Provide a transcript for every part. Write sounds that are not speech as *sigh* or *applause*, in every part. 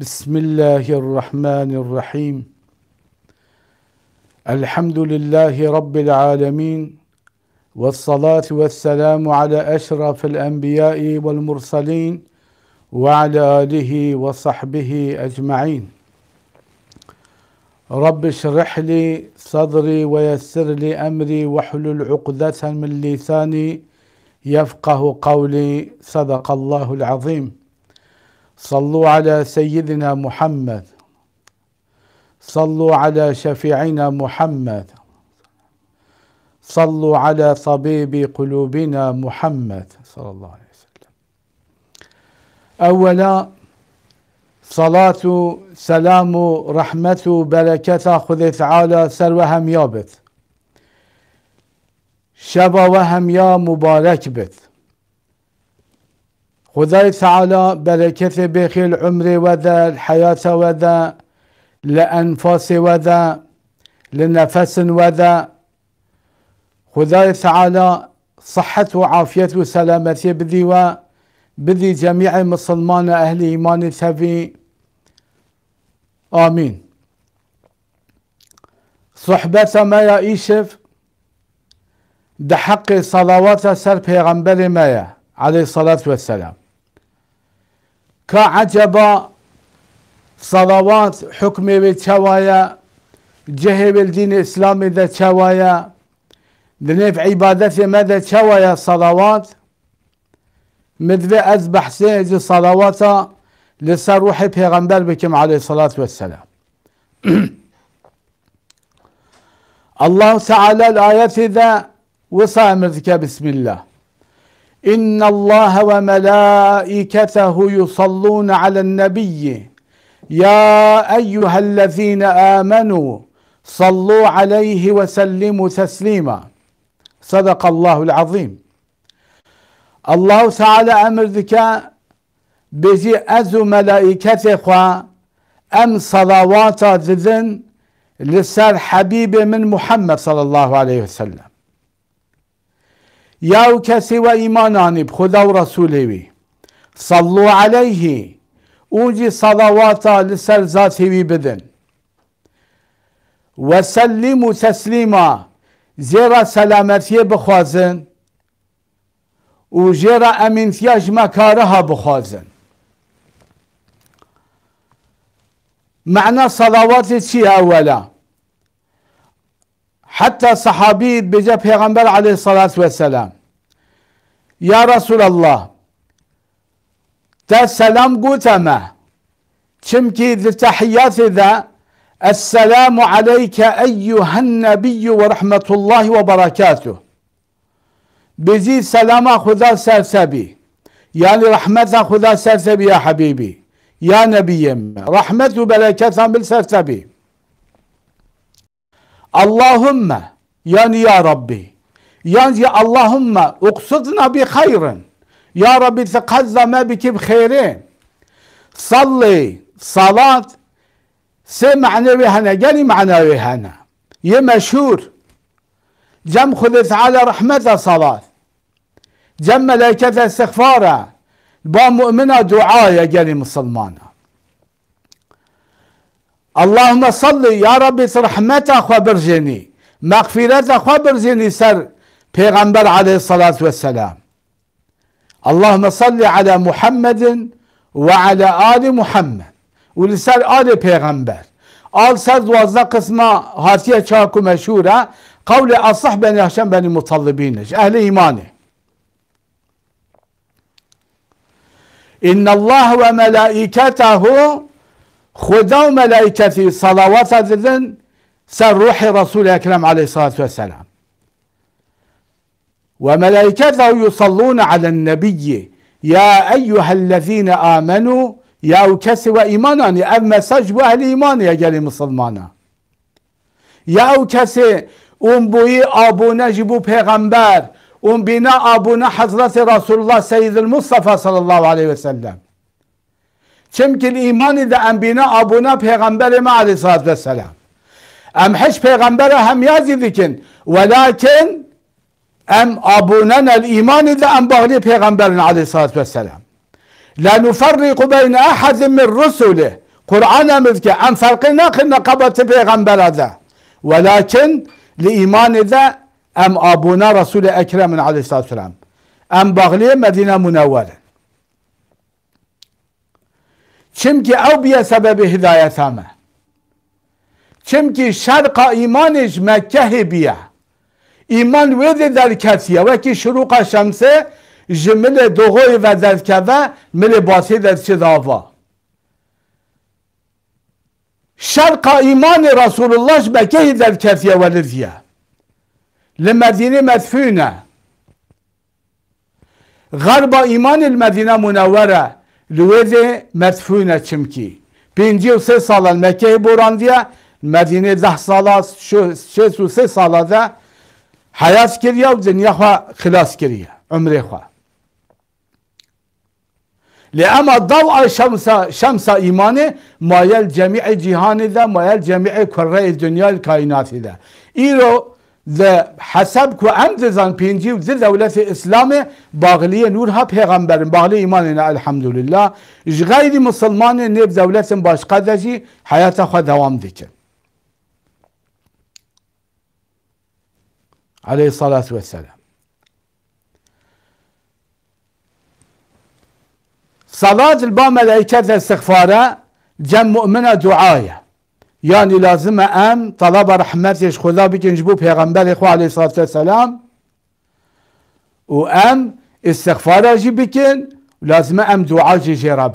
بسم الله الرحمن الرحيم الحمد لله رب العالمين والصلاة والسلام على أشرف الأنبياء والمرسلين وعلى آله وصحبه أجمعين رب اشرح لي صدري ويسر لي أمري واحلل عقدة من لساني يفقه قولي صدق الله العظيم صلوا على سيدنا محمد صلوا على شفيعنا محمد صلوا على طبيب قلوبنا محمد صلى الله عليه وسلم اولا صلاة سلام رحمة بركة خذ تعالى سر وهم يابت شبا وهم يا مبارك بث خداي تعالى بركة بخي العمر وذا الحياة وذا لأنفاس وذا لنفس وذا خداي تعالى صحة وعافية وسلامة بذي و بذي جميع مسلمان أهل إيمان تفي آمين صحبة ما يعيشف دحق صلوات سر پیغمبر ما عليه الصلاة والسلام كعجبا صلوات حكمي بتشوايا جهي بالدين الإسلامي ذا تشوايا دنيف عبادتي ماذا تشوايا صلوات مذبي أذبح سيجي صلواتا لسر روحي بيغنبال بكم عليه الصلاة والسلام *clears throat* الله تعالى الآيات ذا وصامرتك بسم الله إن الله وملائكته يصلون على النبي يا أيها الذين آمنوا صلوا عليه وسلموا تسليما صدق الله العظيم الله تعالى أمر ذكاء بزي أزو ملائكته أم صلوات ذذن لسر حبيب من محمد صلى الله عليه وسلم یا او کسی و ایمانانی بخدا خدا و رسولی وی صلو علیه او جی صلواتا لسر ذاتی وی بدن و سلیم و تسلیما زیرا سلامتی بخوازن و زیرا امینتیاج مکارها بخوازن معنا صلوات چی اولا حتى صحابي بجه پیغمبر عليه الصلاة والسلام يا رسول الله تا سلام قوتما چمكي لتحيات ذا السلام عليك أيها النبي ورحمة الله وبركاته بزي سلام خذا سرسبي يعني رحمة خذا سرسبي يا حبيبي يا نبي رحمة وبركاته بالسرسبي Allahümme yani ya Rabbi yani ya Allahümme uksudna bi hayrin ya Rabbi tekazzame bikib hayrin salli salat se manevihana gel manevihana ye meşhur cem hudü teala rahmete salat cem melekete istiğfara ba mümine duaya gel Müslümana اللهم صل يا رب رحمت خو برجنی مغفرت سر پیغمبر عليه الصلاة والسلام اللهم صل على محمد وعلى آل محمد ولسر آل پیغمبر آل سر دوازده قسمه هاتية چاكو مشهوره قول أصح بني هشام بني المطلبين أهل إيمانه إن الله وملائكته خدا و ملائکتی صلوات دادن سر روح رسول اکرم علیه الصلاة والسلام وملائكته يصلون على النبي يا أيها الذين آمنوا يا أوكسي وإيماناني أب مساج وأهل إيمان يا جالي مسلمانا يا أوكسي اون بوي أبونا جبو پیغمبر اون بنا أبونا حضرت رسول الله سيد المصطفى صلى الله عليه وسلم Çünkü iman idi enbine abuna peygamberime aleyhissalatü vesselam. Em hiç peygambere hem yaz idikin. Velakin em abunenel iman idi em bağlı peygamberin aleyhissalatü vesselam. La nufarriku beyne ahadin min rusulih. Kur'an'ımız ki en farkı nakınla kabatı peygamberada. Velakin li iman idi em abuna Resul-i Ekrem'in aleyhissalatü vesselam. Em bağlı Medine Münevvere. Чимки ав бия сабаби ҳидоятама. Чимки шарқа имониш Маккаҳи бия. Имон веде дар касия ваки шуруқа шамсе жи мили дуғои ва дар кава мили боси дар чидава. Шарқа имони Расулуллоҳ Маккаҳи дар касия вализия. لمدينة مدفونة غرب إيمان المدينة منورة lüvezi medfune çimki. Pinci u se salan Mekke'yi borandiye Medine dah sala şes u se salada hayat kiriye dünya ha hilas kiriye. Ömre ha. لأما şamsa شمس شمس إيمانه مايل جميع جهان ذا مايل جميع كرة الدنيا الكائنات ذا إيرو حسب که ام زن پینجی و دولت اسلام باغلی نورها پیغمبرین باغلی ایمانینا الحمدلله اج غیر مسلمان نيب دولة باشقا دجي حیات خود دوام ديك عليه الصلاة والسلام صلاة البا ملائكة استغفاره جم مؤمنة دعايه يعني لازم ام طلب رحمتي خدا بکنش بو پیغمبر خو عليه الصلاة والسلام و ام استغفار اجي بکن لازم ام دعاء جي جرا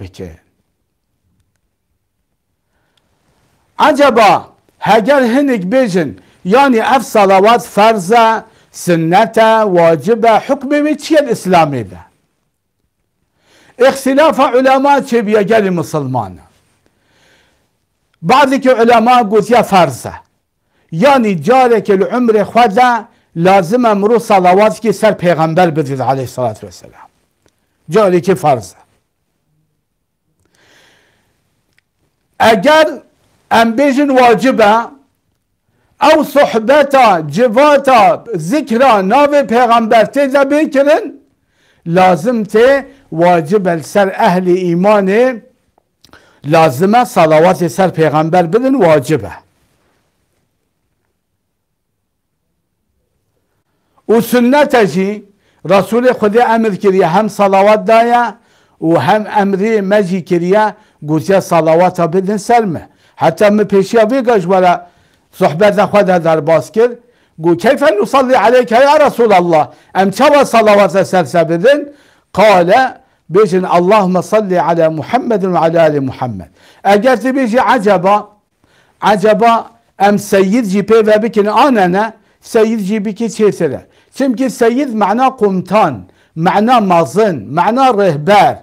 عجبا هجر هنك بيجن يعني اف صلوات فرزه سنة واجبه حكمه ميتشي الاسلامي ده اختلاف علماء چه بیگل مسلمانه بعضی که علما گوتیا فرضه یعنی جاره که لعمر خود لازم امرو صلوات که سر پیغمبر بدید علیه صلات و سلام جاره که فرضه اگر ام بیجن واجبه او صحبتا جواتا ذکرا ناو پیغمبر تیزا بیکرن لازم تی واجب سر اهل ایمانه lazime salavat-ı ser peygamber bilin vacibe. O sünnete ki Resulü Hudi emir kiriye hem salavat daya و هم امری مجی کریا گوتیا صلوات بدن سلمه حتی می پیشی وی گش ولا صحبت خود در باز کرد گو کیف نصلی علیک یا رسول الله ام چوا صلوات سلسه بدن قال بيجي اللهم صل على محمد وعلى ال محمد اجت بيجي عجبا عجبا ام سيد جي بي بكن اننا سيد جي بكي تشيسره çünkü seyid mana komutan, mana mazın, mana rehber.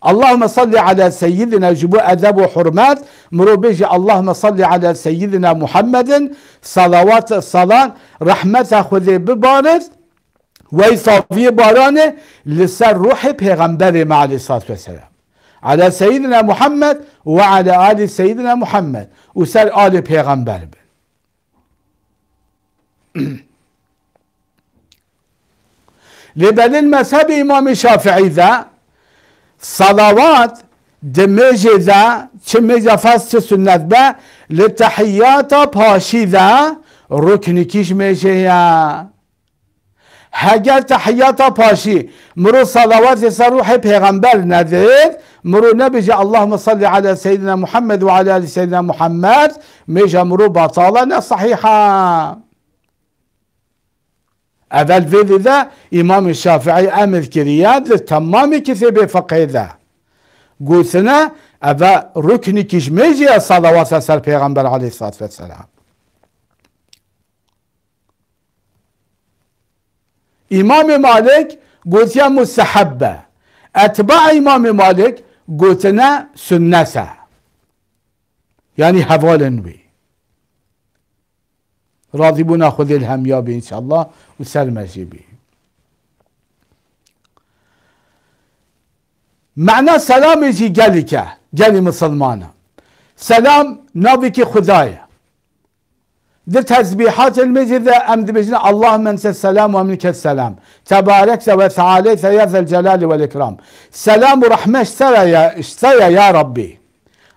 Allahümme salli ala seyyidina cubu edebu hürmet. Murubici Allahümme salli ala seyyidina Muhammedin salavat salan rahmete huzebi barit. وی صافی باران لسر روح پیغمبر علیه السلام على سيدنا محمد وعلى آل سيدنا محمد وسر آل پیغمبر بن لبل المذهب امام شافعي ذا صلوات دمج ذا چه فاس چه سنت به لتحیات پاشی ذا رکنکیش كيش یا هجر تحيات باشي مرو صلوات سەرروحی پیغمبر نەدرێت مرو نەبژێ اللهم صل على سيدنا محمد وعلى آل سيدنا محمد ميجا مرو بطالة صحيحة اول في ذا إمام الشافعي أمر كرياد تمام فقه ذا قلتنا اول ركن كشميجي صلوات سر پیغمبر عليه الصلاة والسلام امام مالك يا مستحبة اتباع امام مالك قوتنا سنسة يعني هوالن نبي راضي بنا خذ الهم يابي ان شاء الله وسلم بي معنى سلام يجي قالك قالي مسلمانا سلام نبيك خذايا Dir tesbihatil mecid de emdi becine Allahümme entes selam ve minkes selam. Tebarekse ve tealeyse yezel celali vel ikram. Selamu rahmeş seraya, isteye ya ya Rabbi.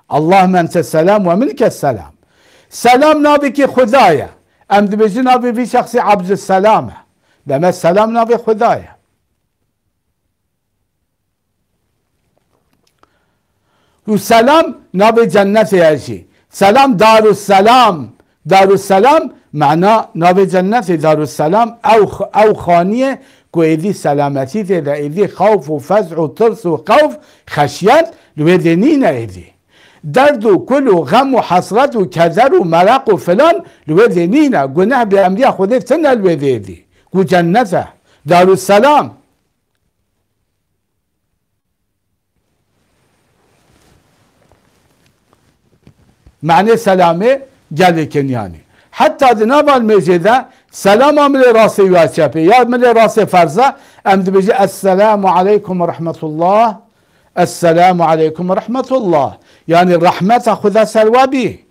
Allahümme entes selam ve minkes selam. Selam nabiki hudaya. Emdi becine nabi bir şahsi abdü selame. Demek selam nabi hudaya. Selam nabi cennet yerci. Selam darus selam. دارو سلام معنا ناو جنت دارالسلام او او خانیه که ایدی سلامتی ده ده ایدی خوف و فزع و ترس و خوف خشیت لوی نه ایدی درد و کل و غم و حسرت و کذر و مرق و فلان لوی گناه به امری خوده تنه لوی ایدی کو جنته سلام معنی سلامه gelirken yani. Hatta Cenab-ı Mecide selam amile rası rivayet Ya amile rase farza emdi bizi Esselamu Aleyküm ve Rahmetullah Esselamu Aleyküm ve Rahmetullah yani rahmet ahuda selvabi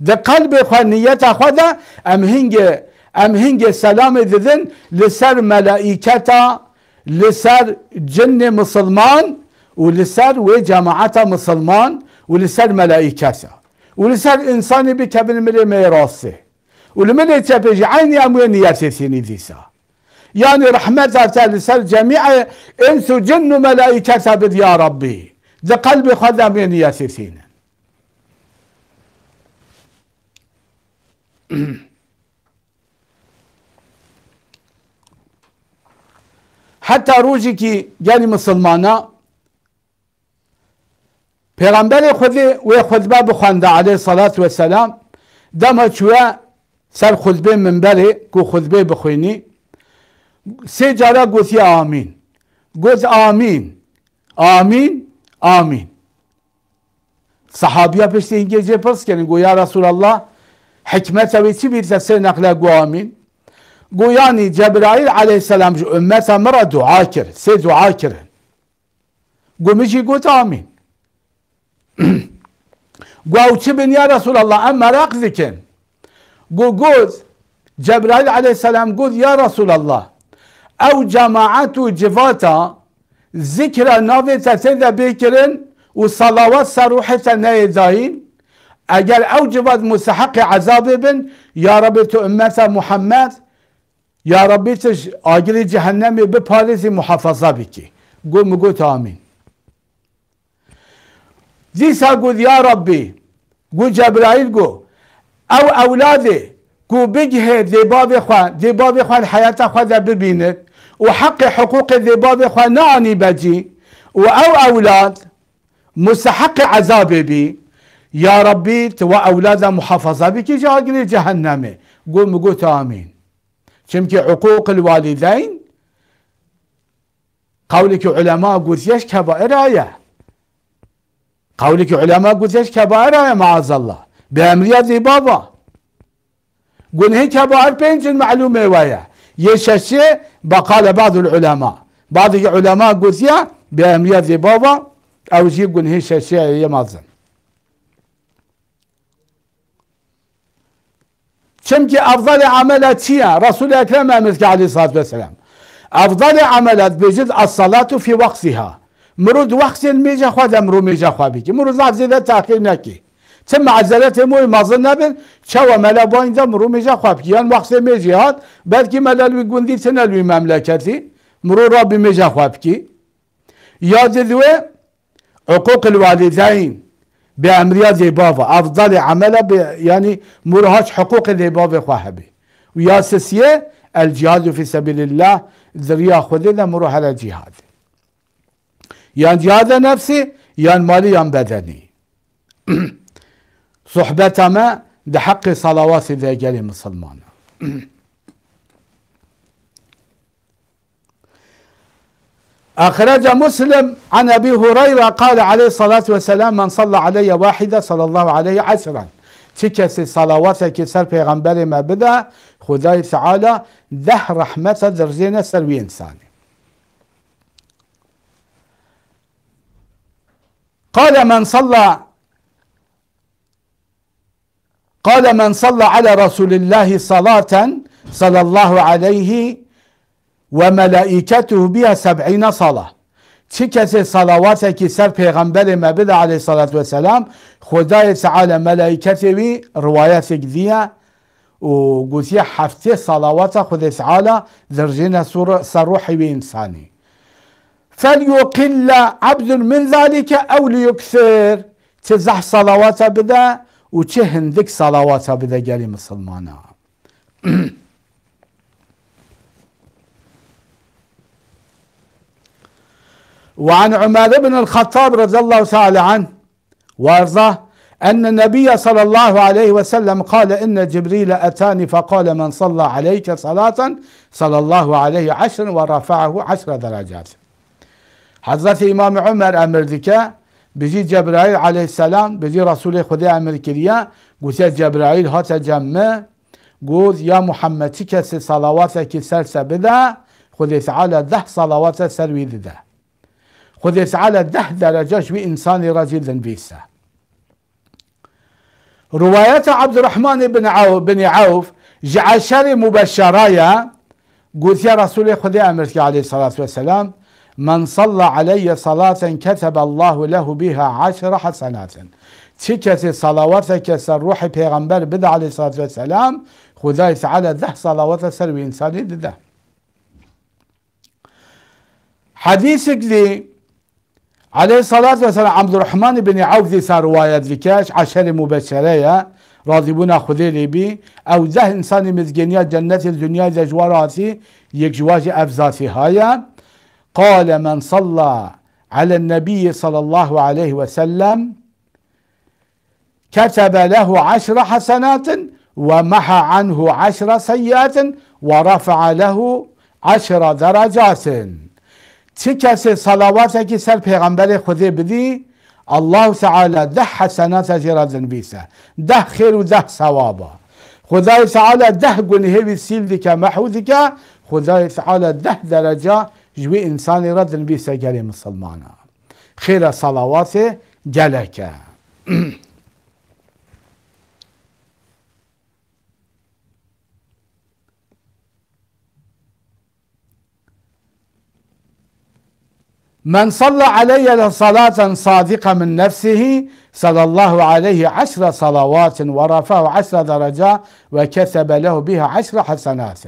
de kalbi ve niyet ahuda emhinge emhinge selam edidin liser melaiketa liser cinni musulman ve ve cemaata musulman ve liser melaiketa ولسان الانسان بكامل ملي ما ولملي ولمن تبيجي عيني اموين ياتيثيني ذيسا يعني رحمة لسان جميع انس جن ملائكة بذ يا ربي ذا قلبي خذ اموين ياتيثين حتى روجي كي يعني مسلمانا Peygamber hudi ve hutbe bu xanda aleyhissalatü vesselam dama çüve ser hutbe minberi ku hutbe bixwînî sê cara gotiye amin got amin amin amin sahabiya peşte ingece pırs kenin go ya Resulallah hikmet ve çi bir tefsir nakle go amin go yani Cebrail aleyhisselam ümmete mıra dua kir se dua kirin go mici got amin گو چی بین یا رسول الله اما رقزی کن گو گوز جبرائیل علیه السلام گوز یا رسول الله او جماعت و جواتا ذکر ناوی تسین ده بکرن و صلاوات سروحت نیدائین اگر او جواد مستحق عذاب بن یا رب تو امت محمد یا ربی تش آگری جهنمی بپارزی محافظه بکی گو مگو تا آمین ديسا قد يا ربي قد جبرائيل قو او اولادي قو بجهد ذباب اخوان ذباب خوان حياته اخوان ببينك وحق حقوق ذباب خوان نعني بجي واو اولاد مستحق عذابي بي يا ربي تو اولاد محافظه بك جاقني جهنمي قوم قوت امين چمكي عقوق الوالدين قولك علماء قوت يش كبائر ايه قولي كعلماء قلتش كبائر يا معاذ الله بأمرية دي بابا قل هي كبار بينجن معلومة ويا يششي بقال بعض العلماء بعض العلماء قلتيا بأمرية دي بابا أو جي قل هي ششي يا معاذ چمكي أفضل عملات تيا رسول أكرم أمريكا عليه الصلاة والسلام أفضل عملات بجد الصلاة في وقتها مرود وقتی ميجا خواد امرو ميجا خوابي بیکی مرود لفظی زيدا تحقیق ناكي تم عزلات موي مازن نبین چه ملا بوين اینجا مرو ميجا خوا بیکی یعنی وقتی هاد بعد كي ملا لوي قندي تنا لوي مملکتی مرو رابي ميجا میجا خوا بیکی عقوق الوالدين به امریا بابا افضل عمل ب... يعني مرهاش حقوق دیباوا بابا خواهبي وياسسية الجهاد في سبيل الله ذريا خذنا مروح على الجهاد يعني ذا نفسي يعني مالي يعني بدني صحبة ما ده حق صلوات ذا جلي مسلمان أخرج مسلم عن أبي هريرة قال عليه الصلاة والسلام من صلى علي واحدة صلى الله عليه عشرا تكسي صلواتك سر پیغمبر ما بدا خداي تعالى ده رحمة درزین سر ثاني قال من صلى قال من صلى على رسول الله صلاة صلى الله عليه وملائكته بها سبعين صلاة چه کسی صلواتی که سر پیغمبر مبد علیه الصلاة والسلام سلام خدای تعالی ملائکتی وی روایت دیه و گوتیه هفته صلوات خدای تعالی در جن سر روحی انسانی فليقل عبد من ذلك أو ليكثر تزح صلوات بدا وتهن ذك صلوات بدا قال مسلمانا وعن عمر بن الخطاب رضي الله تعالى عنه وارضاه أن النبي صلى الله عليه وسلم قال إن جبريل أتاني فقال من صلى عليك صلاة صلى الله عليه عشر ورفعه عشر درجات حضرت امام عمر امر که بزی جبرائیل علیه السلام بزی رسول خدا امر کریا گوز جبرائیل ها تجمع گوز یا محمد چی کسی صلوات که سر سبده خدا تعالی ده صلوات سر ویده خدا تعالی ده درجه شوی انسان رجل دنبیسه روایت عبد الرحمن بن عوف بن عوف جعشر مبشرایا گوز یا رسول خدا امر کریا علیه السلام من صلى علي صلاة كتب الله له بها عشر حسنات تكتي صلوات كسر روحي پیغمبر بدا علیه صلات و سلام خدای تعالی ده صلوات سر و انسانی ده حديثك ذي عليه الصلاة والسلام عبد الرحمن بن عوف ذي صار رواية لكاش عشر مبشرية راضي بنا لي بي أو ذه إنسان مزجنية جنة الدنيا ذي جواراتي يك جواجي أفزاتي هايا قال من صلى على النبي صلى الله عليه وسلم كتب له عشر حسنات ومحى عنه عشر سيئات ورفع له عشر درجات تكسي صلواتك سر پیغمبر خذي بدي الله تعالى ده حسنات را زنبیسه ده خير و ده ثوابه خدای تعالى ده قنهي سیل دیکه محو دیکه خدای تعالى ده درجه جوي إنسان يردن بي سجالي مسلمانا خير صلواته جلك من صلى علي صلاة صادقة من نفسه صلى الله عليه عشر صلوات ورفعه عشر درجات وكتب له بها عشر حسنات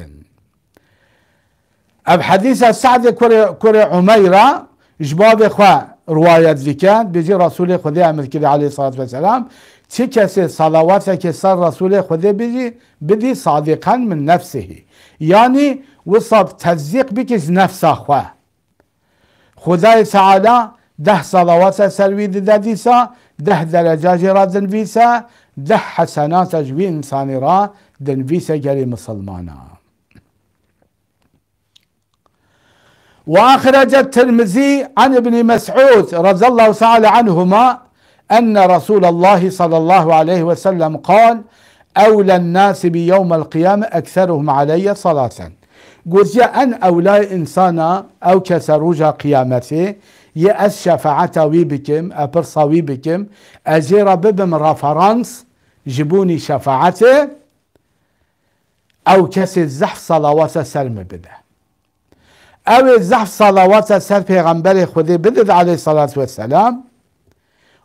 اب حديث سعد كوري كوري عميره جباب خوا رواية ذكان بيجي رسول خدا عمل كده عليه الصلاه والسلام چه کسی صلوات كسر رسول خدا بيجي بدي صادقا من نفسه يعني وصاب تزيق بك نفس خوا خداي تعالى ده صلوات سلوي ده دیسا ده درجات را دنویسا ده حسنات جوی انسانی را دنفيسا گری مسلمانان وأخرج الترمذي عن ابن مسعود رضي الله تعالى عنهما أن رسول الله صلى الله عليه وسلم قال أولى الناس بيوم القيامة أكثرهم علي صلاة قلت أن أولى إنسانا أو كسروجا قيامتي يأس شفاعته بكم أبرصا بكم أجير ببم رفرانس جبوني شفاعته أو كسر زحف صلوات سلم بده او زحف صلوات سر پیغمبر خودی بدد علیه صلاة و سلام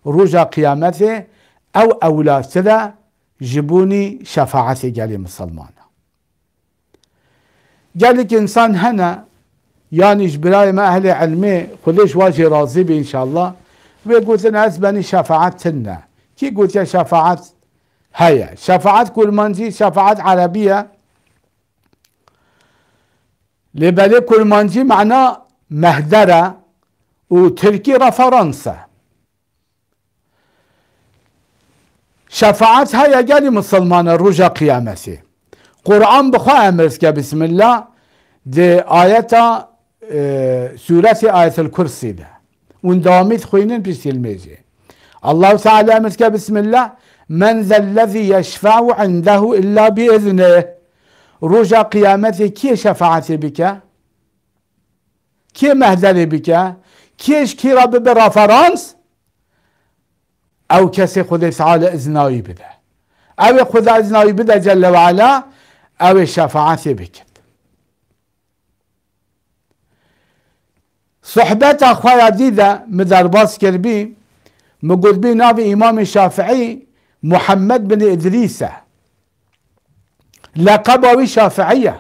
روژا قیامت او اولاد ده جبونی شفاعتي گلی مسلمان که إنسان هنا يعني جبراي ما أهل علمي خودش واجه راضی بی إن شاء الله ويقول أنا شفاعت شفاعتنا كي قلت يا شفاعت هيا شفاعت كل شفاعت عربية لبلی کرمانجی معنا مهدره و ترکی رفرانسه شفاعت هيا قالي مسلمان رجا قيامتي قرآن بخوا أمرسك بسم الله دي آية سورة آية الكرسي ده وان دواميت خوينين بس الميزي الله تعالى أمرسك بسم الله من ذا الذي يشفع عنده إلا بإذنه رجا قيامتي كي شفاعت بك كي مهدل بك كيش كي رب برفرانس او كسي خذي تعالى ازنایی بده او خذ ازنایی بده جل وعلا او شفاعت بك صحبت خواه دیده كربي کربی مقربی ناو امام شافعی محمد بن ادريسه لقبوي شافعية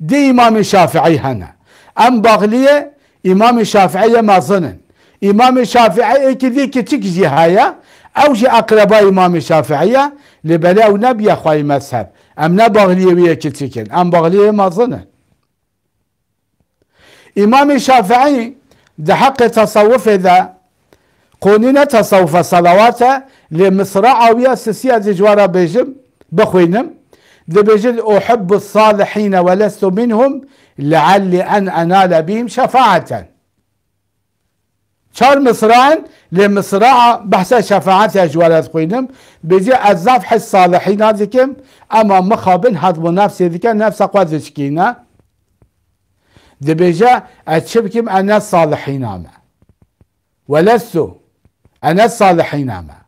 دي إمام شافعي هنا أم بغلية إمام شافعي ظنن إمام شافعي كذي كتك جهاية أو جي أقرباء إمام شافعية لبلا أو نبي أخوي مذهب أم نبغلية ويا كتكن أم بغلية ظنن إمام شافعي ده حق تصوف ذا قونينة تصوف صلواته لمصرع ويا سسيا جوارا بيجم بخوينم دبجل أحب الصالحين ولست منهم لعلي أن أنال بهم شفاعة شار مصران لمصراع بحث شفاعت اجوالات خوينم بيجي الزفح الصالحين هذكم اما مخابن هضم نفس ذيك نفس قوات ذيكينا دبيجي اتشبكم انا الصالحين اما ولست انا الصالحين اما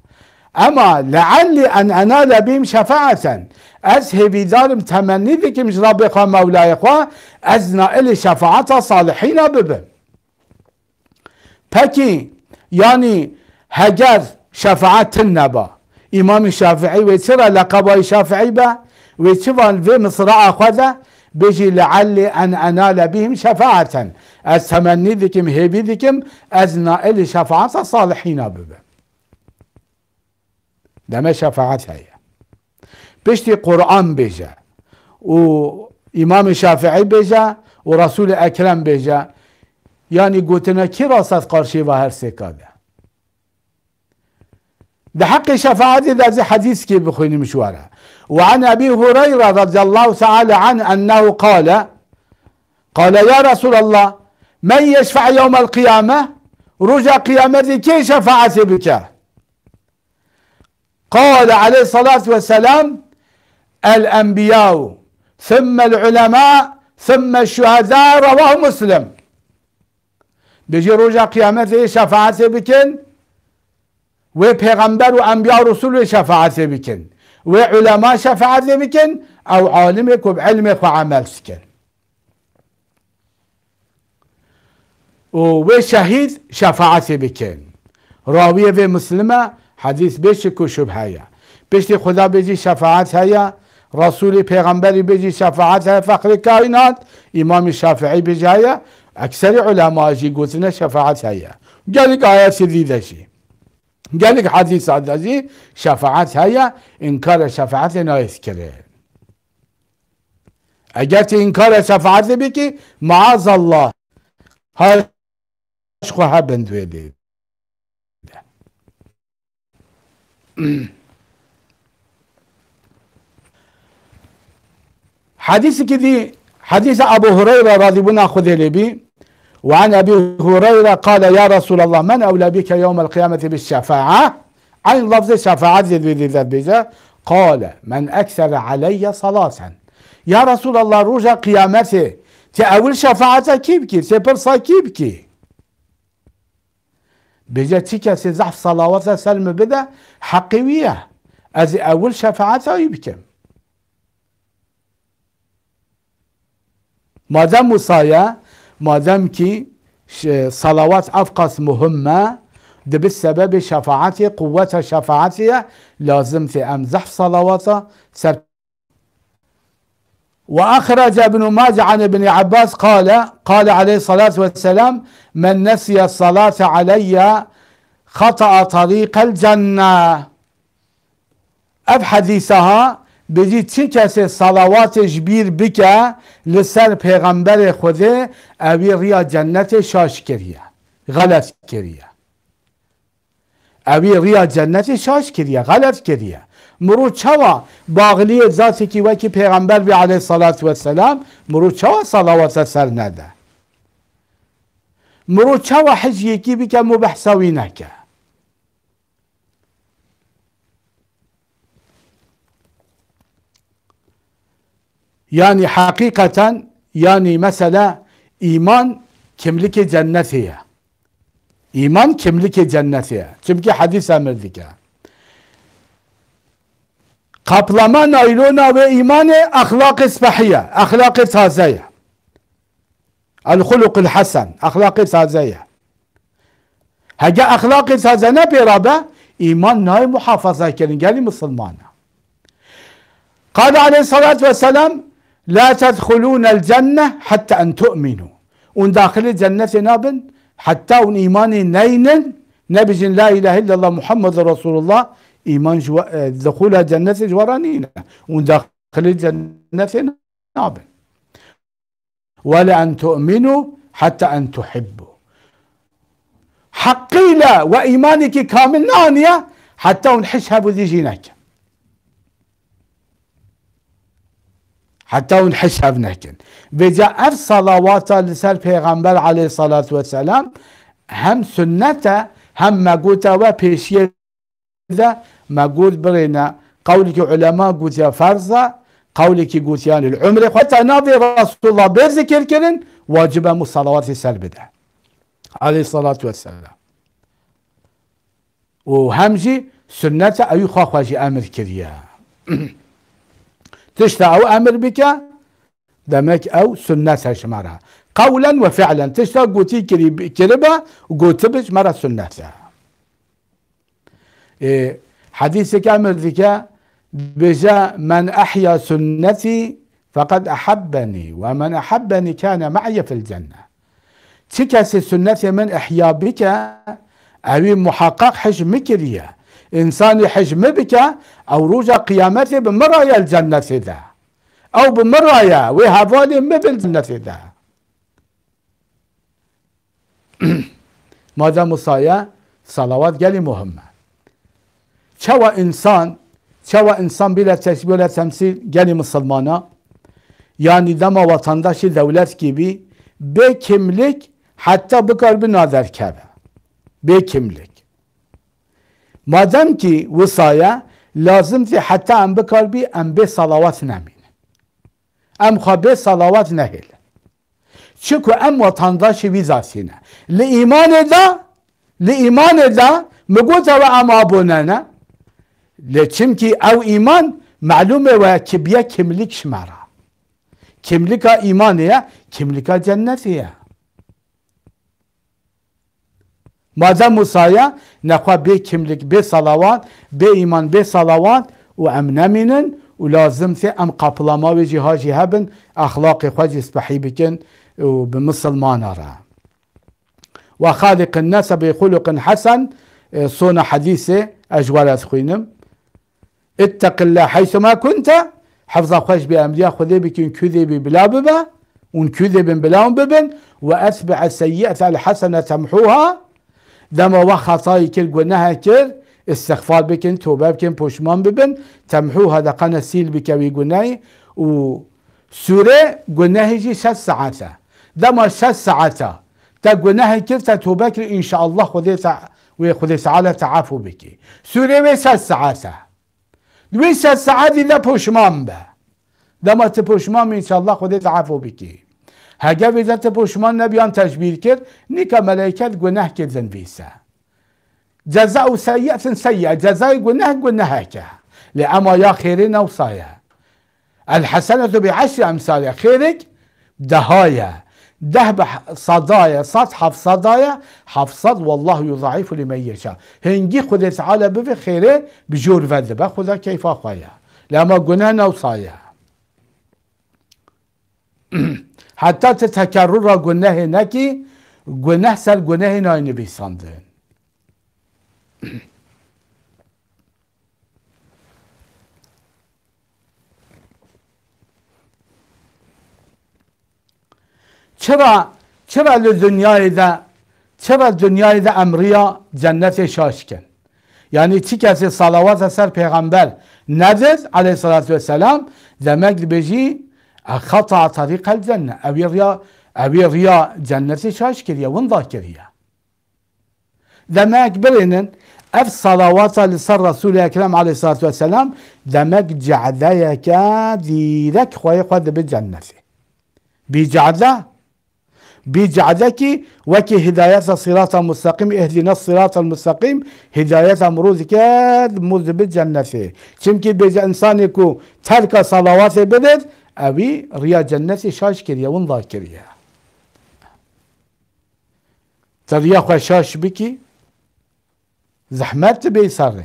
Ama lealli en enale bim şefaaten. Ez hevidarım temenni dikim Rabbika Mevlayika ez naili şefaata salihine bibim. Peki yani heger şefaatin neba. İmam-ı Şafii ve tira lakabay Şafii be ve çıvan ve mısra akada beji lealli en enale bihim şefaaten. Ez temenni dikim hevi dikim ez naili şefaata salihine bibim. دمه شفاعت هەیە پشتی قرآن بيجا و إمام شافعی بيجا و أكرم بيجا يعني ینی گوتنە کی ڕاست قارشی بە هەر ده حق شفاعت زي حديث كي بخويني مشوارها وعن أبي هريرة رضي الله تعالى عنه أنه قال قال يا رسول الله من يشفع يوم القيامة رجع قيامتي كي شفاعتي بك قال عليه الصلاة والسلام الأنبياء ثم العلماء ثم الشهداء رواه مسلم بيجي رجع قيامته شفاعة بكن و پیغمبر و انبیا و رسول شفاعت بکن و علما شفاعت بکن او عالمك و بعلمك و عمل سکن و شهید شفاعت بکن راوی و مسلمه حدیث بشه کشب هیا پشت خدا بجی شفاعت هیا رسول پیغمبری بجی شفاعت هیا فقر کائنات امام شافعی بجی اکثر علما جی گوتنه شفاعت هیا گلک آیات دیده شی گلک حدیث عدازی شفاعت هیا انکار شفاعت نایس کرد اگر تی انکار شفاعت بکی معاذ الله هاش خواه بندویدید حدیثی که دی حدیث ابو هريره رضي الله خذ بي وعن ابي هريره قال يا رسول الله من اولى بك يوم القيامه بالشفاعه عن لفظ شفاعت ذات bize قال من اكثر علي صلاه Ya Resulallah ruja kıyameti te evil şefaate kim ki? Sepır sakib ki? بجا تيكا زحف صلاواتا سلم بدا حقي وياه أزي أول شفاعتها يبكم مادام وصايا مادام كي صلوات أفقس مهمة ده بسبب شفاعتي قوة شفاعتي لازم في امزح سبت وأخرج ابن ماجه عن ابن عباس قال قال عليه الصلاة والسلام من نسي الصلاة علي خطأ طريق الجنة أب حديثها بجي چی صلوات جبير بك لسر پیغمبر خوده أبي ريا جنة شاش کریه غلط کریه أبي ريا جنة شاش کریه غلط کریه Muruçava bağlıye zati ki vaki peygamber bi aleyhissalatü vesselam muruçava salavat ser nede. Muruçava hicyeki bike mubahsavineke. Yani hakikaten yani mesela iman kimlik-i cennetiye. İman kimlik-i cennetiye. Çünkü hadis emrdik ya. قبلما نايلونا و ايمان اخلاق صبحية اخلاق تازه الخلق الحسن اخلاق تازه هجا اخلاق تازه نپیرابه إيمان ناي محافظه کرن گلی مسلمانه قال عليه الصلاة والسلام لا تدخلون الجنة حتى أن تؤمنوا ون داخل الجنة نابن حتى ون إيمان نين نبجن لا إله إلا الله محمد رسول الله إيمان جو... دخول الجنة جورانينا ودخل الجنة نابا ان تؤمنوا حتى أن تحبوا حقيلة وإيمانك كامل نانية حتى نحشها بذي جينك حتى نحشها بنكن بجاء أف صلوات لسال پیغمبر عليه الصلاة والسلام هم سنته هم مقوته وبيشيه ذا ما قول برينا قولك علماء قوتيا فرزة قولك قوتيان العمر حتى ناضي رسول الله بيرزك الكرن واجب مصلوات سلبده عليه الصلاة والسلام وهمجي سنة أي خواجي أمر كريا *clears throat* تشتا أو أمر بك دمك أو سنة شمارها قولا وفعلا تشتا قوتي كريبا وقوتبش مرة سنة إيه حديث كامل ذكاء بجاء من أحيا سنتي فقد أحبني ومن أحبني كان معي في الجنة تكاس سنتي من إحيا بك أبي محقق حجمك ليه إنسان حجم بك أو روجا قيامتي بمرايا الجنة ذا أو بمرايا وهذول مثل الجنة ذا *clears throat* ماذا مصايا صلوات قالي مهمه Çeva insan, çeva insan bilerçesi böyle temsil geli Müslümana. Yani dama vatandaşı devlet gibi be kimlik hatta bu kalbi nazar kebe. Be kimlik. Madem ki vusaya lazım ki hatta em bu kalbi em be salavat nemin. Em xabe salavat nehil. Çünkü em vatandaşı vizasine. Li iman eda, li iman eda, mı gota ve em abunene. چمکی او ایمان معلومه و کبیه کملیک شماره کملیک ایمانیه کملیک جنتیه ماده موسایه نخوا به کملیک به صلوات به ایمان به صلوات و ام نمینن و لازم سی ام قپلما و جیها جیها بن اخلاق خود اسبحی بکن و بمسلمان را و خالق الناس بخلق حسن صون حدیث اجوال از خوینم اتق الله حيثما كنت حفظ خوش بأمديا خذي بك كذب بلا ببا ون كذب بلا ببن وأتبع السيئة الحسنة تمحوها دم وخطاي كل قلناها كل استغفار بك توبة بكن بوشمان ببن تمحوها دقنا سيل وي قناي و سورة قناها جي شت ساعته دم شت ساعته تا قناها كل تتوبة إن شاء الله خذي وخذي تعالى تعافو بك سورة وشت ساعته 200 ساعت دا پشمان به دا ما شاء انشالله خودت عفو بکی هگه ویزا پشمان نبیان تجبیر کرد نیکا ملائکت گناه کردن ویسا جزاء سيئة سيئة جزاء گناه گناه که لأما یا خيرين أوصايا سایه الحسنة بعشر امثالها خيرك دهايا دهب صدايا صد حف صدايا حف صد والله يضعف لمن يشاء هنجي خود تعالى بفي خيره بجور فد خدا كيف خويا لما قلنا نوصايا حتى تتكرر قلناه نكي قلناه سال قلناه ناين بيساندن چرا چرا دنیای ده چرا دنیای ده امریا جنت شاش کن یعنی چی کسی صلوات از سر پیغمبر ندز علیه صلات و سلام دمک بجی خطع طریق الجنه اوی ریا اوی ریا جنت شاش کریه ونضا کریه دمک برینن ev salavata lisar Resul-i Ekrem aleyhissalatü vesselam demek ceadeyeke direk koyu kodu bir cenneti. Bir ceade بجعدك وكي هداية صراط مستقيم اهدنا الصراط المستقيم هداية مروزك مز بالجنة چمكي بيجا انسانكو ترك صلوات بدد اوي ريا جنة شاش كريا ونضا كريا تريا شاش بكي زحمت بيساري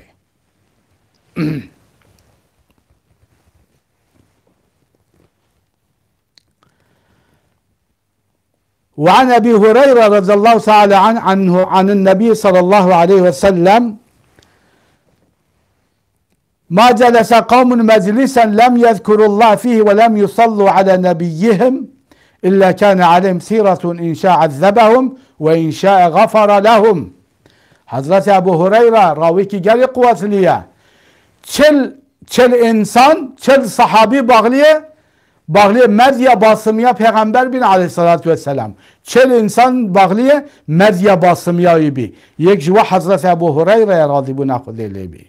وعن أبي هريرة رضي الله تعالى عنه عن النبي صلى الله عليه وسلم ما جلس قوم مجلسا لم يذكروا الله فيه ولم يصلوا على نبيهم إلا كان عليهم سيرة إن شاء عذبهم وإن شاء غفر لهم حضرت أبو هريرة راويكي قال قوات ليا çel çel انسان çel صحابي بغليه باقلی مرد یا باسمیا پیغمبر بین علیه صلات و سلام چل انسان باقلی مرد یا باسمیایی بی یک جوا حضرت ابو هریره راضی بنا خود لی بی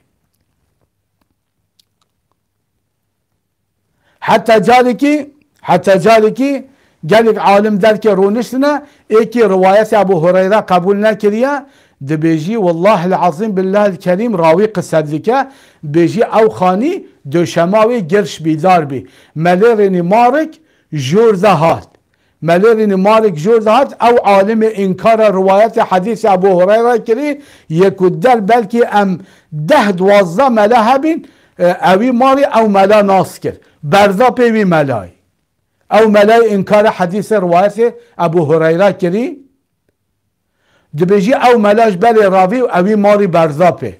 حتی جالی که حتی جالی که گلک عالم در که رونش نه ایکی روایت ابو هریره قبول نکریه دبیجی والله العظیم بالله الکریم راوی که بیجی او خانی گرش بیدار بی Melerini مارک جورده هات ملرین مارک جور هات او عالم انکار روایت حدیث ابو هریره کری یک دل بلکی ام ده دوازده مله هبین اوی ماری او ملا ناس کرد برزا پیوی ملای او ملای انکار حدیث روایت ابو هریره کری دبیجی او ملاش بلی راوی اوی ماری برزا پی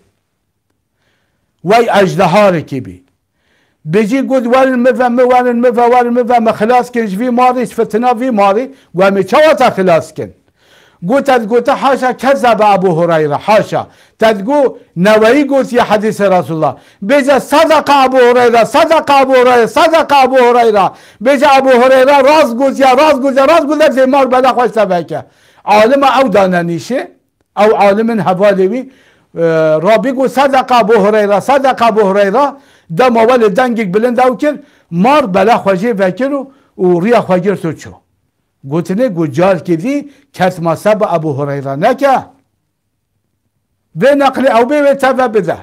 وی اجدهار کی بی بيجي يقول وين مفهم وين مفهم وين مفهم خلاص كن في ماضي شفتنا في ماضي قام شوتا خلاص كن قلت قلت حاشا كذب ابو هريره حاشا تدقو نوي قلت يا حديث رسول الله بيجا صدق ابو هريره صدق ابو هريره صدق ابو هريره بيجا ابو هريره راس قلت يا راس قلت يا راس قلت في مار بلا خوش تبعك عالم او دانانيشه او عالم هوالوي آه، رابي قلت صدق ابو هريره صدق ابو هريره dem evvel dengek bilind ew mar bela xwecê vekir û riya xwegir tu çû gotinê got carkê vî ketma seba Ebu Hureyra neke vê neqlê ew bê wê te ve bide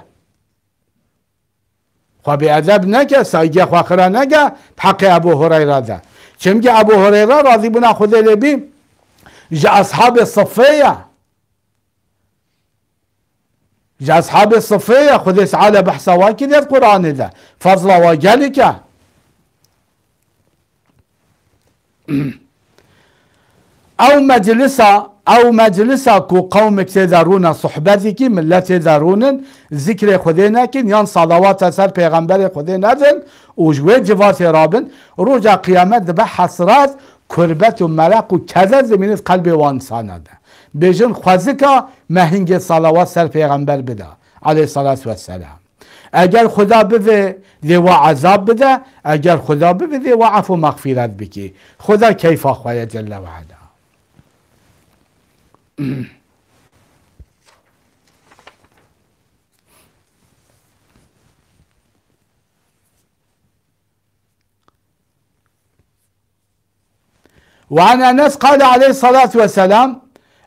xwe bêedeb neke sayge xwe xira neke heqê Ebu Hureyra de çimkî Ebu Hureyra radî bûna Xudê lê bî ji eshabê Sifê ye Že ashabi Safiya, Hudis ala bahsava kidiyat Kur'an'da. Fazlava gelike. او مجلس او مجلسك قومك تدارون صحبتك ملت تدارون ذكر خدينكن يان صلوات سر پیغمبر خدينكن وجوه جوات رابن روجا قيامت به حسرات کربت و ملک و کذر زمینت قلب وان سانده بجن خوازکا مهنگ صلوات سر پیغمبر بده علیه عليه الصلاة والسلام اگر خدا بده لیوا عذاب بده اگر خدا بده لیوا عفو مغفرت بكي خدا كيف خواهي جل وعلا *clears throat* وعن انس قال عليه الصلاه والسلام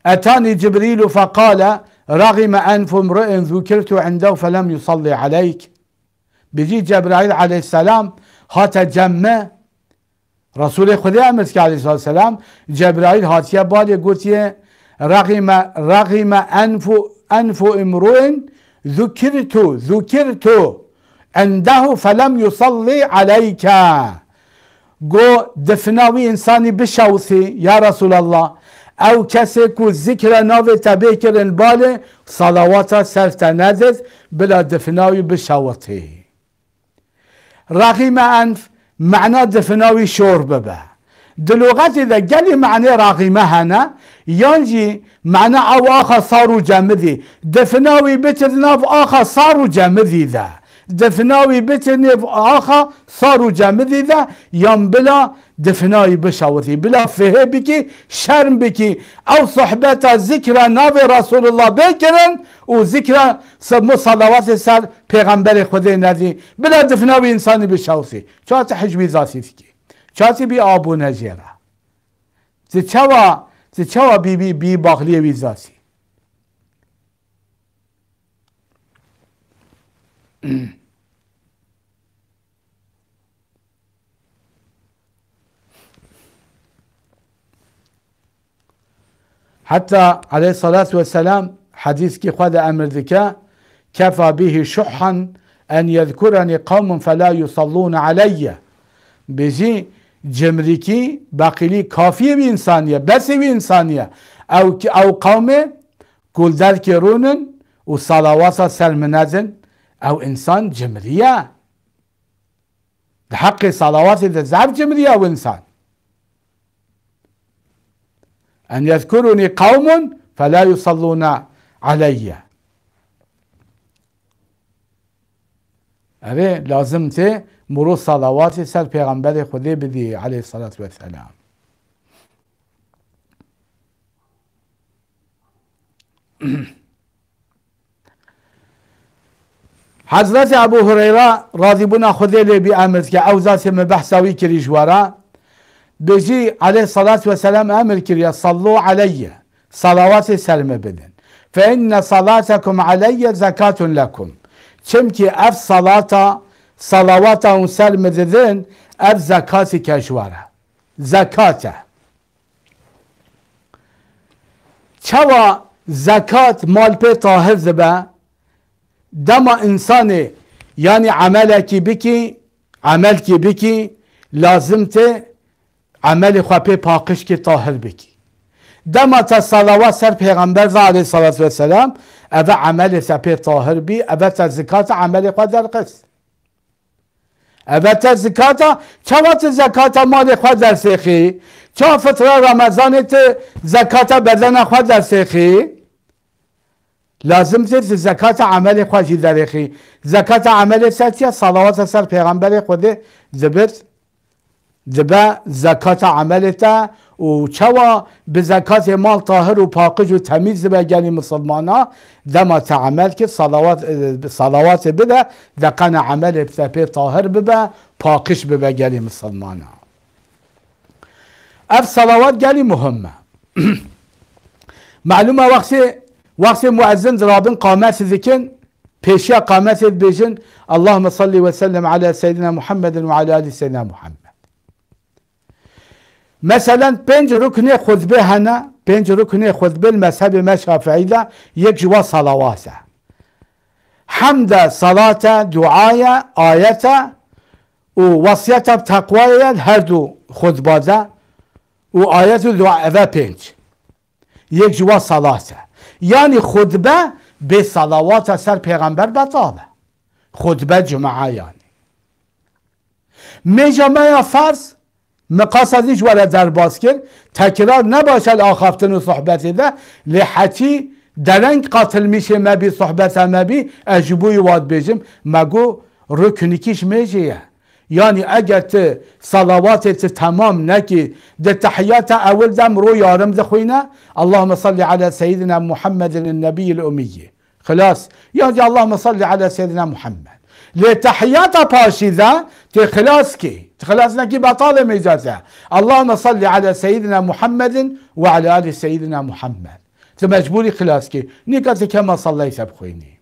أتاني جبريل فقال رغم أنف امرئ ذكرت عنده فلم يصلي عليك بيجي جبرائيل عليه السلام هات جمع رسول خدا هم که علیه السلام جبرائیل هاتیه بالی گوتیه رغم رغم انف انف امرئ ذكرت ذكرت عنده فلم يصلي عليك قو دفناوي إنساني بشوثي يا رسول الله او کسی کو ذکر ناو تبه بال صلوات سلطنتت بلا دفناوی بشاوته رقیم انف معنا دفناوی شوربه به دلغت اذا قال معنى راقمه هنا ينجي معنى او اخر صاروا جامدي دفناوي بتذناف اخر صاروا جامدي ذا دفناوی بتنف آخا ثارو جمدی ده یان بلا دفنایی بشاوتی بلا فهه بکی شرم بکی او صحبت ذکر ناو رسول الله بکنن و ذکر سمو صلوات سر پیغمبر خود ندی بلا دفناوی انسانی بشاوتی چاہت حجمی ذاتی تکی چاہتی بی آبو نجیره چوا چوا بی بی بی باقلی وی ذاتی حتى عليه الصلاة والسلام حديث كي خد أمر ذكاء كفى به شحا أن يذكرني قوم فلا يصلون علي بزي جمركي باقلي كافية بإنسانية بس بإنسانية أو, أو قوم قل ذكرون وصلاة سلم نازن أو إنسان جمرية حق صلوات إذا زعب جمرية أو إنسان أن يذكرني قوم فلا يصلون علي أبي لازم تي مرو صلوات سر پیغمبر خذي بدي عليه الصلاة والسلام حضرت ابو هريره راضي بنا خذيلي بأمرك أو ذات من كريجوارا Bizi aleyhissalatü vesselam emir ya sallu aleyye. Salavat-ı selme bilin. Fe inne salatakum aleyye zekatun lekum. Çünkü ev salata salavata unselme dedin ev zekati keşvara. Zekate. Çava zekat malpe tahir be dema insani yani amel ki amel ki biki lazım te عمل خواه پاکش که طاهر بکی دما تا صلوات سر پیغمبر و علیه اللہ و سلام او عمل سپیر پی طاهر بی او تا زکات عمل خواه در قصد او تا زکات چوات مال خواه در سیخی چه فطر رمضان تا زکات بدن خواه در سیخی لازم تا زکات عمل خو در سیخی زکات عمل سر صلوات سر پیغمبر خود زبرد Dibe zekata amelete o çawa bi zekatê mal tahir û paqij û temiz dibe gelî misilmana dema te amel kir salavat e, salavatê bide deqene amelê te pê tahir bibe paqij bibe gelî misilmana ev salavat gelî muhimme *clears throat* Melume wextê wextê muezzin dirabin qametê dikin peşiya qametê dibêjin Allahümme salli ve sellem ala seyyidina Muhammedin ve ala ali seyyidina Muhammed مثلا پنج رکن خطبه هنه پنج رکن خطبه مذهب ما شافعی ده یک جوا صلواته حمد صلاة دعاية آية ووصية بتقوية هر دو خطبة ده وآية دعاء ذا بنج یک جوا صلاته یعنی خطبه به صلوات سر پیغمبر بطابه خطبه جمعه یعنی مجامعه فرض مقاصدش ولا در کرد تکرار نباشد آخافتن و صحبت ده لحتی درنگ قاتل میشه مبی صحبت مبی اجبوی واد بجم مگو رکنیکیش میشه یعنی اگر ته صلواتت تمام نکی ده تحیات اول دم رو یارم ده خوینه اللهم صلی علی سیدنا محمد النبی الامیه خلاص یعنی اللهم صلی علی سیدنا محمد لتحيات پاشیده تخلاصكي تخلاصنا كي بطاله میجازه اللهم صل على سيدنا محمد وعلى آل سيدنا محمد تمجبوري خلاصكي نيكاتي كما صليت بخويني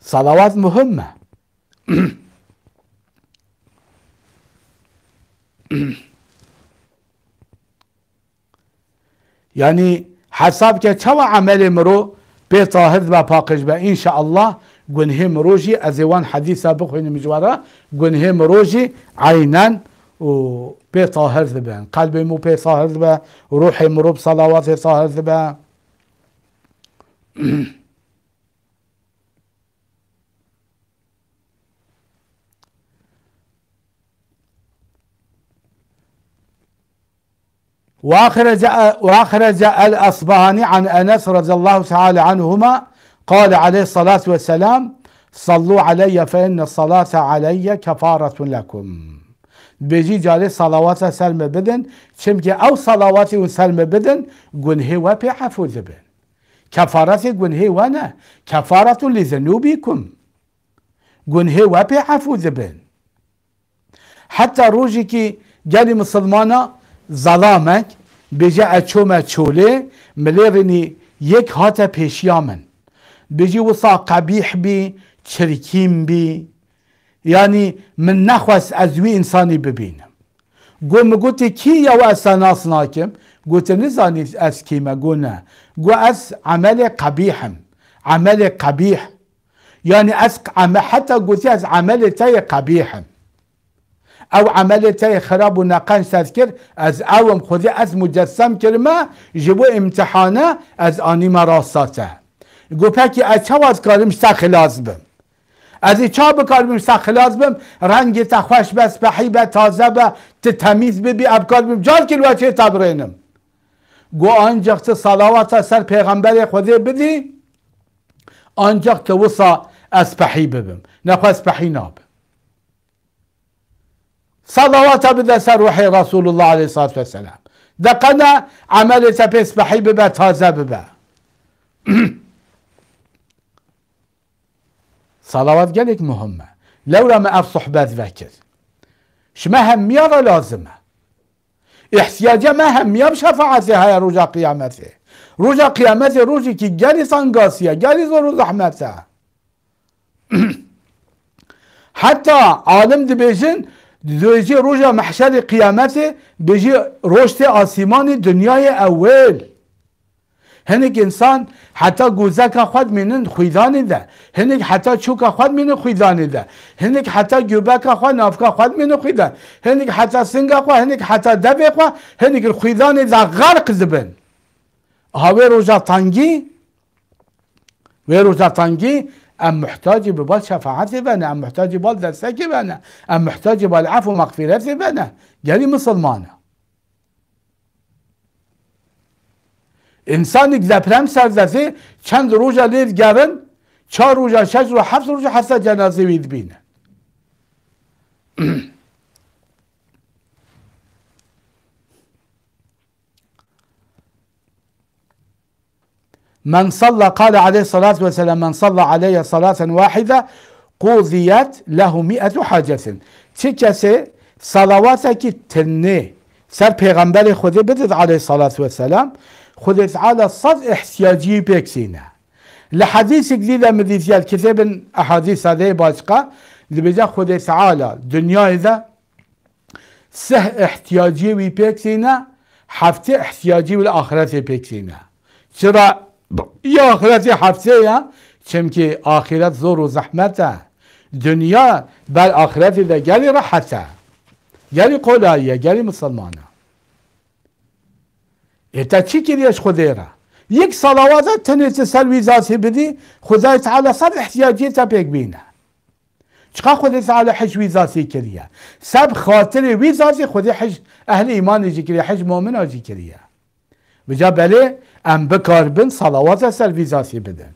صلوات مهمة يعني حساب که عمل مرو بيت با باقش با ان شاء الله گونهێ مرۆژی ئەزێوان حەدیسا بخوێنی مجوارە گونهێ روجي عینان و بي هەرز بن قلبي مو بي ساهرز بە روحي مروب صلواتي ساهرز بە *clears throat* وأخرج, وأخرج الأصبهاني عن أنس رضي الله تعالى عنهما قال عليه الصلاة والسلام صلوا علي فإن الصلاة علي كفارة لكم بيجي جالي صلوات سلم بدن چمكي أو صلواتي سلم بدن قنه هوا بي حفوز بن قنه وانا كفارة لذنوبكم قنه هوا بي حفوز بن حتى روجي كي جالي مسلمانا ظلامت بجع چوم چوله ملایری یک هات پشیامن بجی وصا کبیح بی چرکیم بی یعنی من نخواست از وی انسانی ببینم گو مگه کی یا وسایل ناکم گوتن نزدیک از کی مگونه گو از عمل کبیحم عمل قبیح یعنی از عمل حتی از عمل تای کبیحم او عملتای خراب و نقن کرد از اوم خودی از مجسم کرد ما جبو امتحانه از آنی ما راستاته گو پکی از چه از کاریم سا خلاص بم از این چه بکاریم سا خلاص بم رنگ تخوش بس بحی به تازه به تتمیز ببی اب کاریم جال کل وچه تبرینم گو تا صلاوات سر پیغمبر خودی بدی که وصا از پحی ببم نخواست پحی ناب صلوات بذسر روحي رسول الله عليه الصلاة والسلام دقنا عمل تبس بحبيبة تازة ببا صلوات قالك مهمة لولا ما أف صحبات ذاكر شما همية لازمة احتياجه ما همية بشفاعته هاي رجا قيامته رجا قيامته روجي كي قالي صنقاسية قالي زورو زحمته حتى عالم دبيجن دجی روز محشر قیامت دجی روشت آسمان دنیای اول هنگ انسان حتی گوزک خود مینن خویدانی ده هنگ حتی چوک خود مینن خویدانی ده هنگ حتی گوبک خود نافک خود مینن خویدن هنگ حتی سنگ خود هنگ حتی دبی خود هنگ خویدانی ده غرق زبن هاوی روزا تانگی وی روزا أم محتاج ببال شفاعه بنا أم محتاج ببال دستك بنا أم محتاج ببال عفو مغفره بنا قالي مسلمانه انسان دپرم سرزده چند روزا لید گرن چهار روزا شش روزا هفت روزا حتی جنازه وید بینه *clears throat* من صلى قال عليه الصلاة والسلام من صلى علي صلاة واحدة قضيت له مئة حاجة تكسي صلواتك صلواتی تنه سر پیغمبر خود بدد عليه الصلاة والسلام خود تعالى صد احتياجي بيكسينا لحديث جديدة من ديزيال كتاب أحاديث هذه باشقة اللي بجا خود تعالى دنيا إذا سه احتياجي بيكسينا حفت احتياجي والآخرة بيكسينا شرا یه آخرت یه هفته یا چمکی آخرت زور و زحمته دنیا بر آخرت ده گلی راحته گلی قلایه گلی مسلمانه ایتا چی کریش خودی را یک صلوات تنیت سلوی ذاتی بدی خدای تعالی سر احتیاجیت پیک بینه چقدر خدای تعالی حج وی ذاتی کریه سب خاطر وی ذاتی خدای حج اهل ایمان جی کریه حج مؤمن جی کریه بجا بله ام بن صلوات سلویزاسی بدن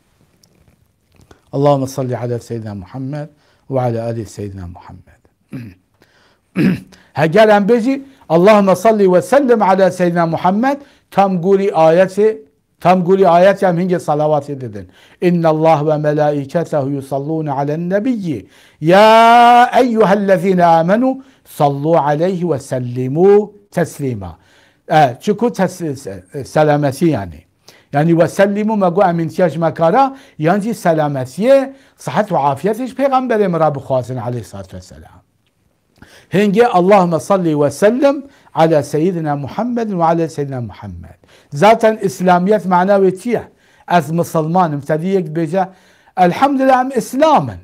اللهم صل على سيدنا محمد وعلى آل سيدنا محمد هجر ام بيجي اللهم صل وسلم على سيدنا محمد تم قولي آياتي تم قولي آياتي ام هنجي صلوات بدن إن الله وملائكته يصلون على النبي يا أيها الذين آمنوا صلوا عليه وسلموا تسليما آه يعني سلامتی یعنی یعنی و سلیمو مگو امینتیاش مکارا یعنی سلامتی صحت و عافیتش پیغمبر مرا بخواسن علیه صلات و سلام هنگه اللهم صلي وسلم على سيدنا محمد وعلى سيدنا محمد ذاتا اسلاميات معناه تيه از مسلمان امتديك بيجا الحمد لله ام اسلاما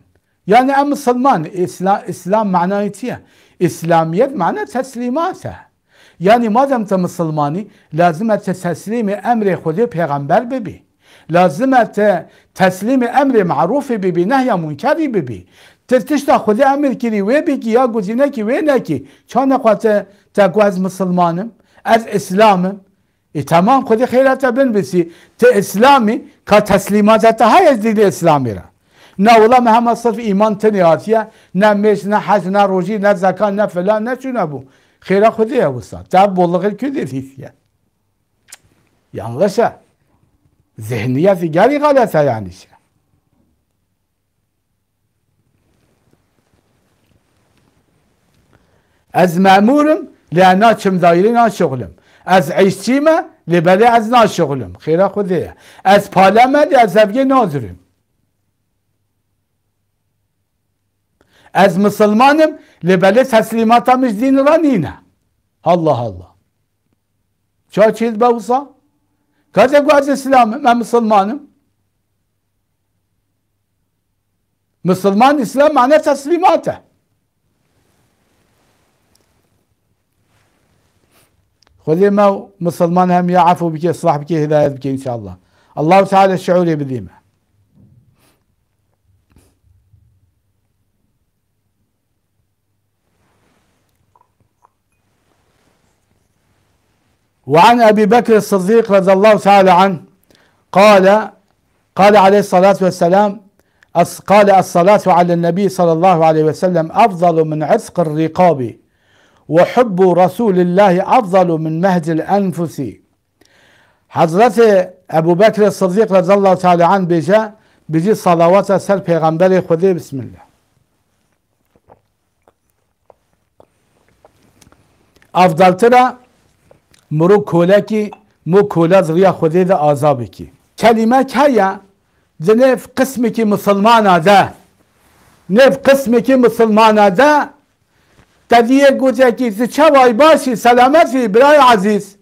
يعني ام مسلمان اسلام, إسلام معناه تيه اسلاميات معناه تسليماته یعنی مادم تا مسلمانی لازم تا تسلیم امر خود پیغمبر ببی لازم تا تسلیم امر معروف ببی نهی منکری ببی ترتشتا خود امر کری وی بگی یا گزینه کی وی نکی چون خواته تگو از مسلمانم از اسلامم E tamam Kodi Hayrata Benbesi te İslami ka teslimata hayez dili İslamira. Ne ola mehama sırf iman teni hatiye, ne meş, ne hac, ne roji, ne zeka, ne falan, ne şuna bu. خیره خودیه هم بستن تا بولاگر که دیدی سیا یانگشه ذهنیتی گری غلطه یعنی شه از مامورم لعنا چم دایلی نا شغلم از عیشتیمه لبله از نا شغلم خیره خودی از پالمه لعزبگی نازرم Ez Müslümanım lebele teslimata müjdin ranine. Allah Allah. Çaçil bevsa. Kaze guaze İslam'ım, ben Müslümanım. Müslüman İslam mane teslimata. خذيما مسلمان هم يعفو بك يصلح بك هداية بك إن شاء الله الله تعالى الشعور بذيمه وعن أبي بكر الصديق رضي الله تعالى عنه قال قال عليه الصلاة والسلام قال الصلاة على النبي صلى الله عليه وسلم أفضل من عتق الرقاب وحب رسول الله أفضل من مهج الأنفس حضرت ابو بكر الصديق رضي الله تعالى عنه بیجه بجي صلوات سر پیغمبر خودی بسم الله ترى مرو کولکی مو از زریا خودی ده عذاب کی کلمه کیا دنف قسمی که مسلمان ده نف قسمی که مسلمان ده تدیه گوزه که چه وای باشی سلامتی برای عزیز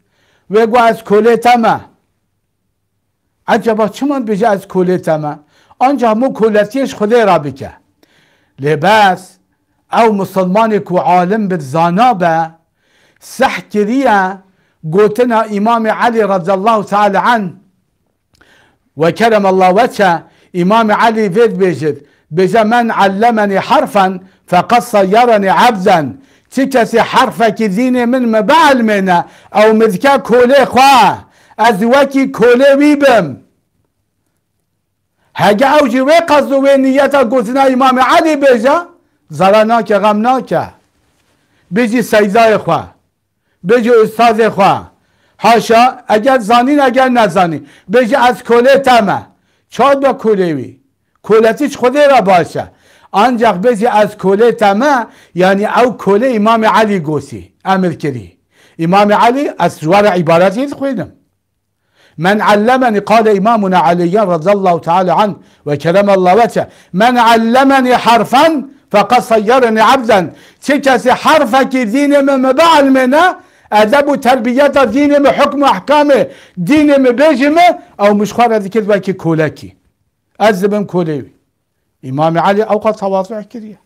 و گو از کوله تمه عجبا چمان بجه از کوله تمه آنجا مو تیش خودی را بکه لباس او مسلمان کو عالم به زانابه سح قوتنا إمام علي رضي الله تعالى عنه وكرم الله وجهه إمام علي فيد بيجد بزمن من علمني حرفا فقد صيرني عبدا تكسي حرفك ديني من مبعل منا أو مذكا كولي خواه أزوكي كولي ويبم هجا أوجي وي وينيتا نيتا قوتنا إمام علي بيجا زرناك غمناك بيجي سيداي خواه بجو استاد خواه هاشا اگر زانین اگر نزانی بجو از کله تمه چاد با وی کلتیش خوده را باشه ancak از از kole ما یعنی او کله امام علی گوسی امر کری امام علی از جوار عبارتی خویدم من علمني قال إمامنا علي رضي الله تعالى عنه وكرم الله وجهه من علمني حرفا فقد صيرني عبدا تكسي حرفك دين من مبعل منه ادب وتربيته ديني من حكم احكامه ديني من بيجمه او مش خوار هذه كذبه كي كولاكي ازبن كوليوي امام علي اوقات تواضع كريه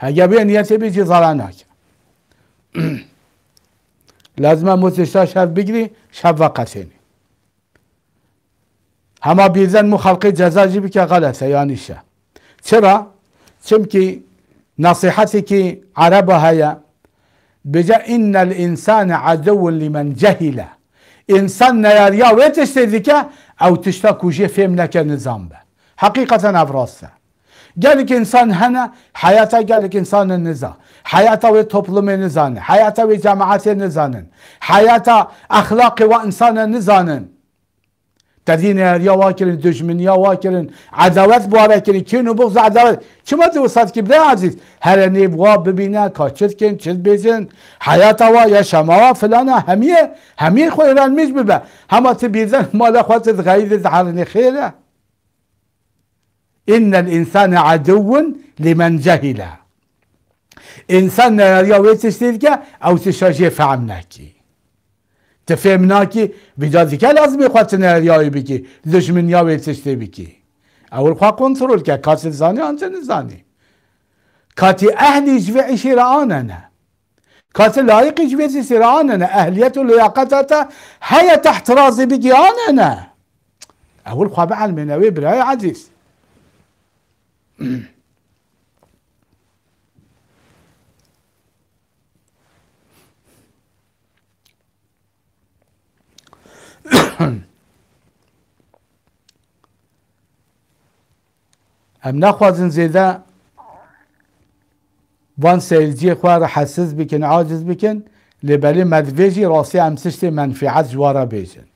هيا بين يتبي بيجي ظلاناك *clears throat* لازم موتشتا شاف بجري شاف وقتيني هما بيزن مخلقي جزاجي بك غلطة يعني شا چرا؟ چمكي نصيحتك عربها يا بجا ان الانسان عدو لمن جهل انسان يا ريا ويتشتدك او تشتاك وجه في منك نظام حقيقة افراسة قالك انسان هنا حياته قالك انسان النظام حياته وطبلم النظام حياته وجماعة النظام حياته اخلاقي وانسان النظام تدین یا واکرین دشمنی یا واکرین عداوت بوابکرین کین و بغض عداوت چما دو صد کی بده عزیز هر نیب غاب ببینه کاچت کن چت بیزن حیات وا یا شما فلانه همیه همیه خو ایران میج ببه همه تی بیزن مال خواست غیر زهرنی خیره ان الانسان عدو لمن جهله انسان یا ویتش که او تشاجه فهم نکی تفهمنا كي كي لازم يخوات ياوي بكي دشمن ياوي تشتي بكي اول خوا كنترول كي كاسل زاني انت زاني كاتي اهلي جفي عشيرة انا كاتي لايق جفي سيسيرة انا اهليته لياقتاتا هيا تحت راسي بكي انا اول خوا بعلمنا وي براي عزيز ئەم نەخوازن زێدا وان سەرجیە خوارە حسز بکن عاجز بکن لبلی مدویجی راسی امسشت منفعت جوارا جوارە بێژن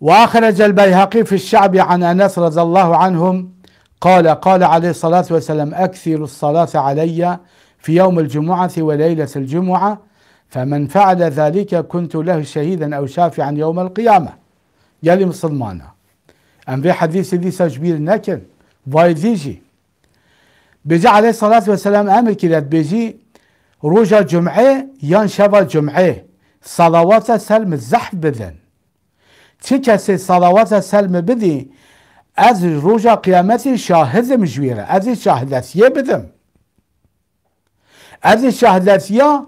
وأخرج البيهقي في الشعب عن أنس رضي الله عنهم قال قال عليه الصلاة والسلام أكثر الصلاة علي في يوم الجمعة وليلة الجمعة فمن فعل ذلك كنت له شهيدا أو شافعا يوم القيامة قال مسلمانا أم في حديث دي سجبير نكن باي بيجي عليه الصلاة والسلام أمر كده بيجي روجا جمعة يان شبا جمعة صلوات سلم الزحف بذن تكسي صلوات سلم بذي از روژا قیامتی شاهد مجویره از شاهدتیه بدم از شاهدتیه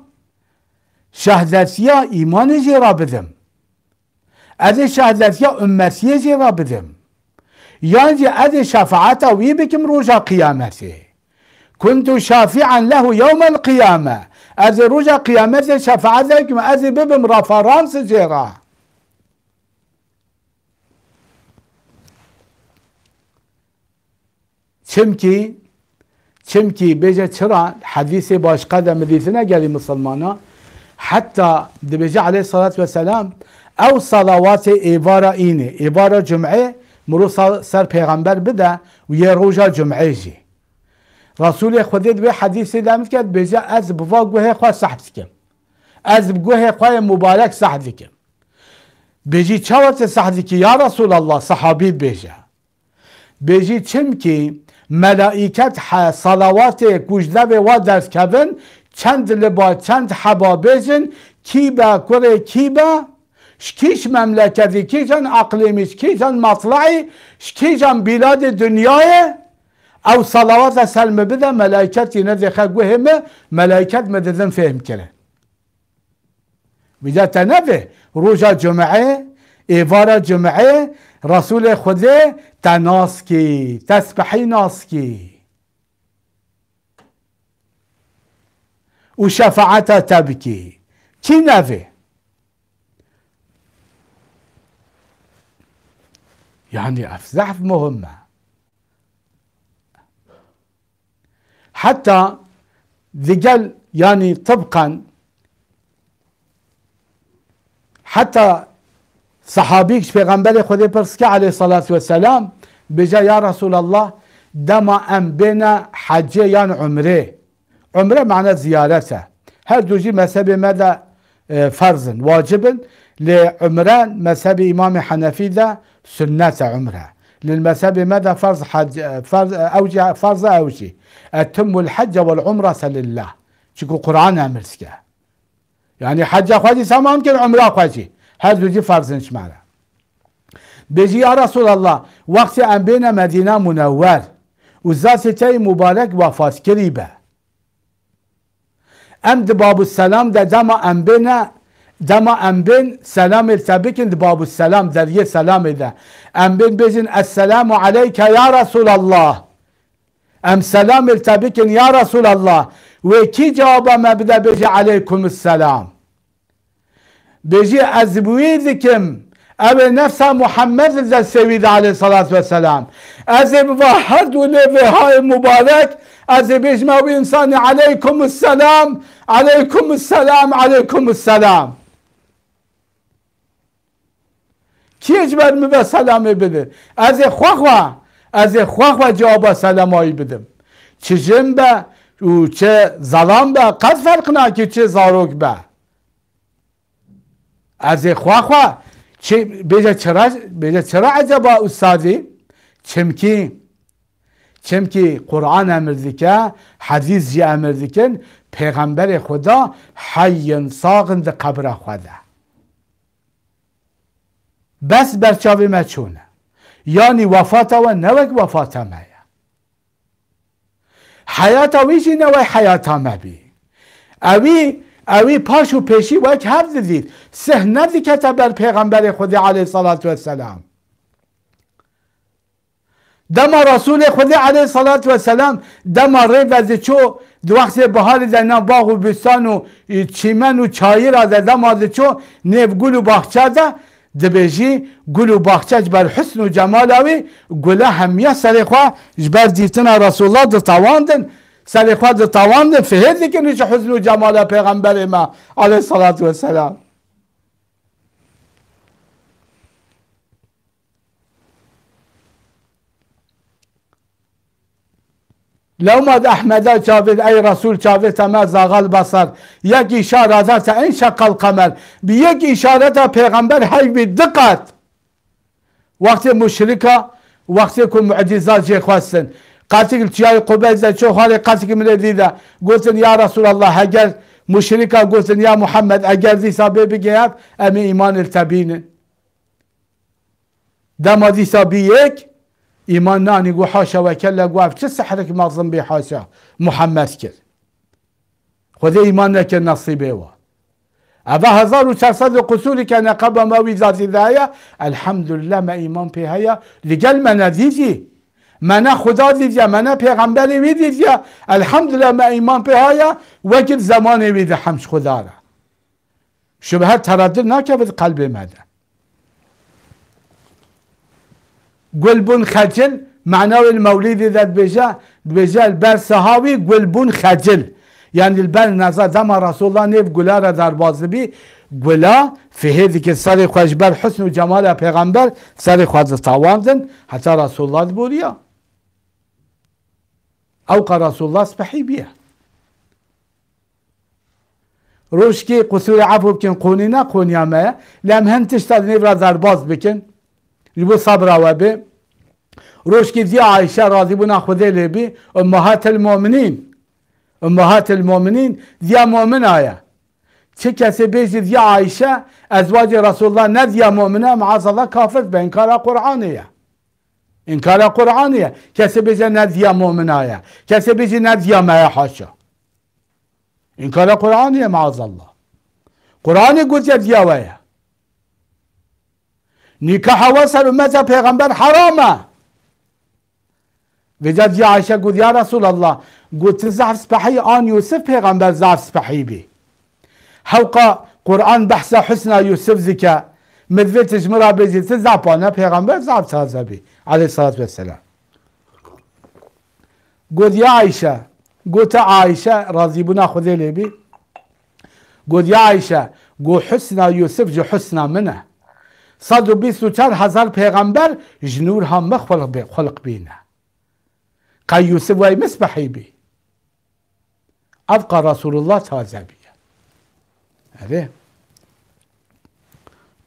شاهدتیه ایمان جی بدم از شهادتیا امتی جی بدم یعنی از شفاعت وی بکم روژا قیامته كنت شافعا له يوم القيامة أذي قيامة شفعتك ما أذي ببم رفرانس جيرا. Çünkü, çünkü bize çıra hadisi başka da medisine geli Müslümana. Hatta bize aleyhissalatü vesselam ev salavatı ibara ini. İbara cüm'e muru ser peygamber bir de ye roja cüm'e jih. رسول خودت به حدیث دامت کرد بجا از بوا گوه خواه صحت کم از گوه خواه مبارک صحت کم بجی چاوت صحت کی یا رسول الله ملائکت صلوات گوجده و در درس کبن چند لبا چند بزن کی با کره کی با شکیش مملکتی کیشان اقلیمی شکیشان مطلعی شکیشان بلاد دنیای او صلوات سلم بده ملائکتی نزد خواه همه ملائکت مددن فهم کرد ویده تنبه روز جمعه ایوار جمعه رسول خوده تناسكي تسبحي ناسكي وشفعتها تبكي كي نفي يعني أفزعت في مهمة حتى ذقل يعني طبقا حتى صحابيك في خود خذي برسك عليه الصلاة والسلام بجا يا رسول الله دما ام بنا حجه یا عمره عمره معنى زيارته هل دوجي مذهب ماذا اه، فرض واجب لعمران مذهب إمام حنفي ذا سنة عمره للمذهب ماذا فرض حج اه، فرض اه، أوجه فرض أوجه أتم الحج والعمرة لله شكو قرآن أمرسك يعني حج أخواتي سما ممكن عمره أخواتي هذو جي فرزن شمارة بيجي يا رسول الله وقت أن بين مدينة منور وزاسي تاي مبارك وفاس كريبة أم دباب السلام دا جمع أم بين جمع أم بين سلام التبكين دباب السلام درية سلام دا أم بين بيجن السلام عليك يا رسول الله أم سلام التبكين يا رسول الله وكي جواب مبدأ بيجي عليكم السلام Beji ezbuidikim Eve nefsa Muhammed de sevdi aleyhissalatü vesselam. Ezib vahhadu levhai mübarek. Ezib icmev insani aleykumusselam. Aleykumusselam. Aleykumusselam. کی اجبر می به سلامه بده از خوخوا از خوخوا جواب سلامایی بدم چه جنبه او چه زلام به قد فرق نکی چه زاروک be? از خواخوا چه بیجا چرا بیجا چرا عجبا استادی چمکی چمکی قرآن امر دیکه حدیث جی پیغمبر خدا حیین ساغن ده قبر خدا بس برچاوی ما چونه یعنی وفاتا و نوک وفاتا ما یا حیاتا ویجی نوی حیاتا ما بی اوی اوی پاش و پیشی و هر دید ندی که بر پیغمبر خود علیه صلات و سلام دما رسول خدا علیه صلات و سلام دما ری وزی چو دو وقت بهار زنا باغ و بستان و چیمن و چایی را دما زی چو نیو گل و باخچه ده دبیجی گل و باخچه بر حسن و جمال اوی گله همیه سر خواه بر دیتن رسول الله تواندن سر quadro está onde? Ferrede que nos husnul cemal peygamberime aleyhissalatu vesselam. لومد احمد چاوید ای رسول چاوید ما زاغل بسر یک اشاره دست این شقل قمر به یک اشاره تا پیغمبر حی دقت وقتی مشرکا وقتی که معجزات جه خواستن قاتل تجاي قبيل ذا شو خالي قاتل من ذي قلت يا رسول الله هجر مشركة قلت يا محمد أجر ذي سابي بجيات أم إيمان التبين دم ذي سابيك إيمان ناني قو حاشا وكلا قواف تسحرك ما ظن بي حاشا محمد كر خذ إيمان لك النصيبه أيوة. أبا هزار تصد قسول كان قبل ما وزات ذايا الحمد لله ما إيمان بهايا لقل منازيزي منا خدا دیدیا منا پیغمبر وی دیدیا الحمدلله ما ایمان پیهایا وگر زمان وی ده همش خدا را شبه تردید نکرد قلب مده گلبون خجل معنای المولید داد بجا بجا البر صحاوی قلبون خجل یعنی البر نظر ما رسول الله گلا را در بازبی گلا فهیدی که سر خوش بر حسن و جمال پیغمبر سر خواهد تواندن حتی رسول الله بودیا أوقى رسول الله صبحي بيها روشکی قصور عفو بکن قونی نه قونیامه لم هم تشتا نیورا زرباز بکن لبو صبر و بی روشکی دی عایشه راضی بنا خوده لبی امهات المؤمنین امهات المؤمنین دی مؤمن آیا چه کسی بیشی دی عایشه ازواج رسول الله نه دی مؤمنه معاذ الله کافر به انکار قرآنیه این کار قرآنیه کسی بزه ندیا مؤمنایه کسی بزه ندیا مه حاشا این کار قرآنیه معاذ الله قرآن گوزه دیاویه nikah hava ser ümmete peygamber harama. Ve dedi Ayşe gud ya Resulallah gud zahf spahi an Yusuf peygamber zahf spahi bi. Havka Kur'an bahse husna Yusuf zika medvetës më rabezit se zapana pejgamber zap sahabi aleyhissalatü vesselam. Godja Ayşe, gota Ayşe razibuna bi. Godja Ayşe, go husna Yusuf jo husna mene. 124 هزار پیغمبر جنور هم مخلق بي خلق بينا قال يوسف واي مسبحي بي أبقى رسول الله تازبيا هذا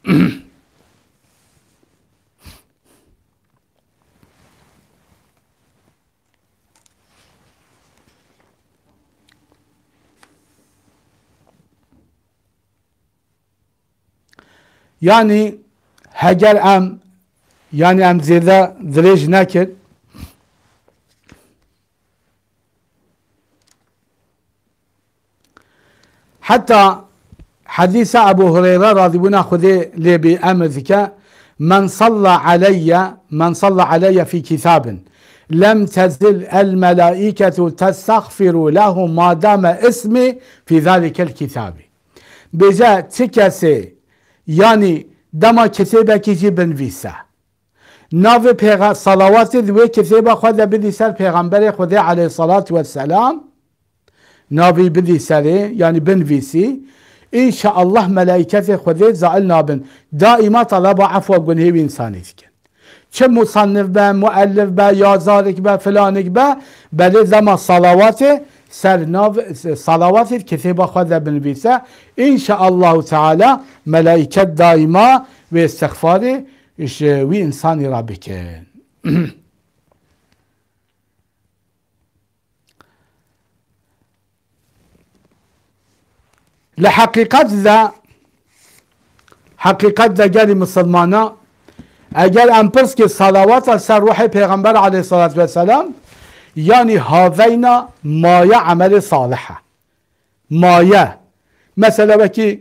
*clears throat* yani Hegel em yani em zirde dirij nekir. Hatta حديث أبو هريرة راضي بنا خذي لي بأمرك من صلى علي من صلى علي في كتاب لم تزل الملائكة تستغفر له ما دام اسمي في ذلك الكتاب بجا تكسي يعني دما كيجي بن فيسا نافي بيغا صلوات ذوي كتابة خذ بدي سال بيغامبري خذي عليه الصلاة والسلام بدي سالي يعني بن فيسي İnşaallah melaiketi kudret zailna bin. Daima talaba afwa günhevi insaniyken. Çe musannif be, muallif be, yazarik be, filanik be. Beli zama salavatı, sernav salavatı kesiba kudret bin bise. teala melaiket daima ve istiğfarı işte, bir insani rabbikin. *clears throat* لحقيقة ذا ذا دگر مسلمانا اجل ان که صلوات از سر روح پیغمبر عليه الصلاة والسلام يعني هذين هاوینا عمل صالحه مایه مثلا بكي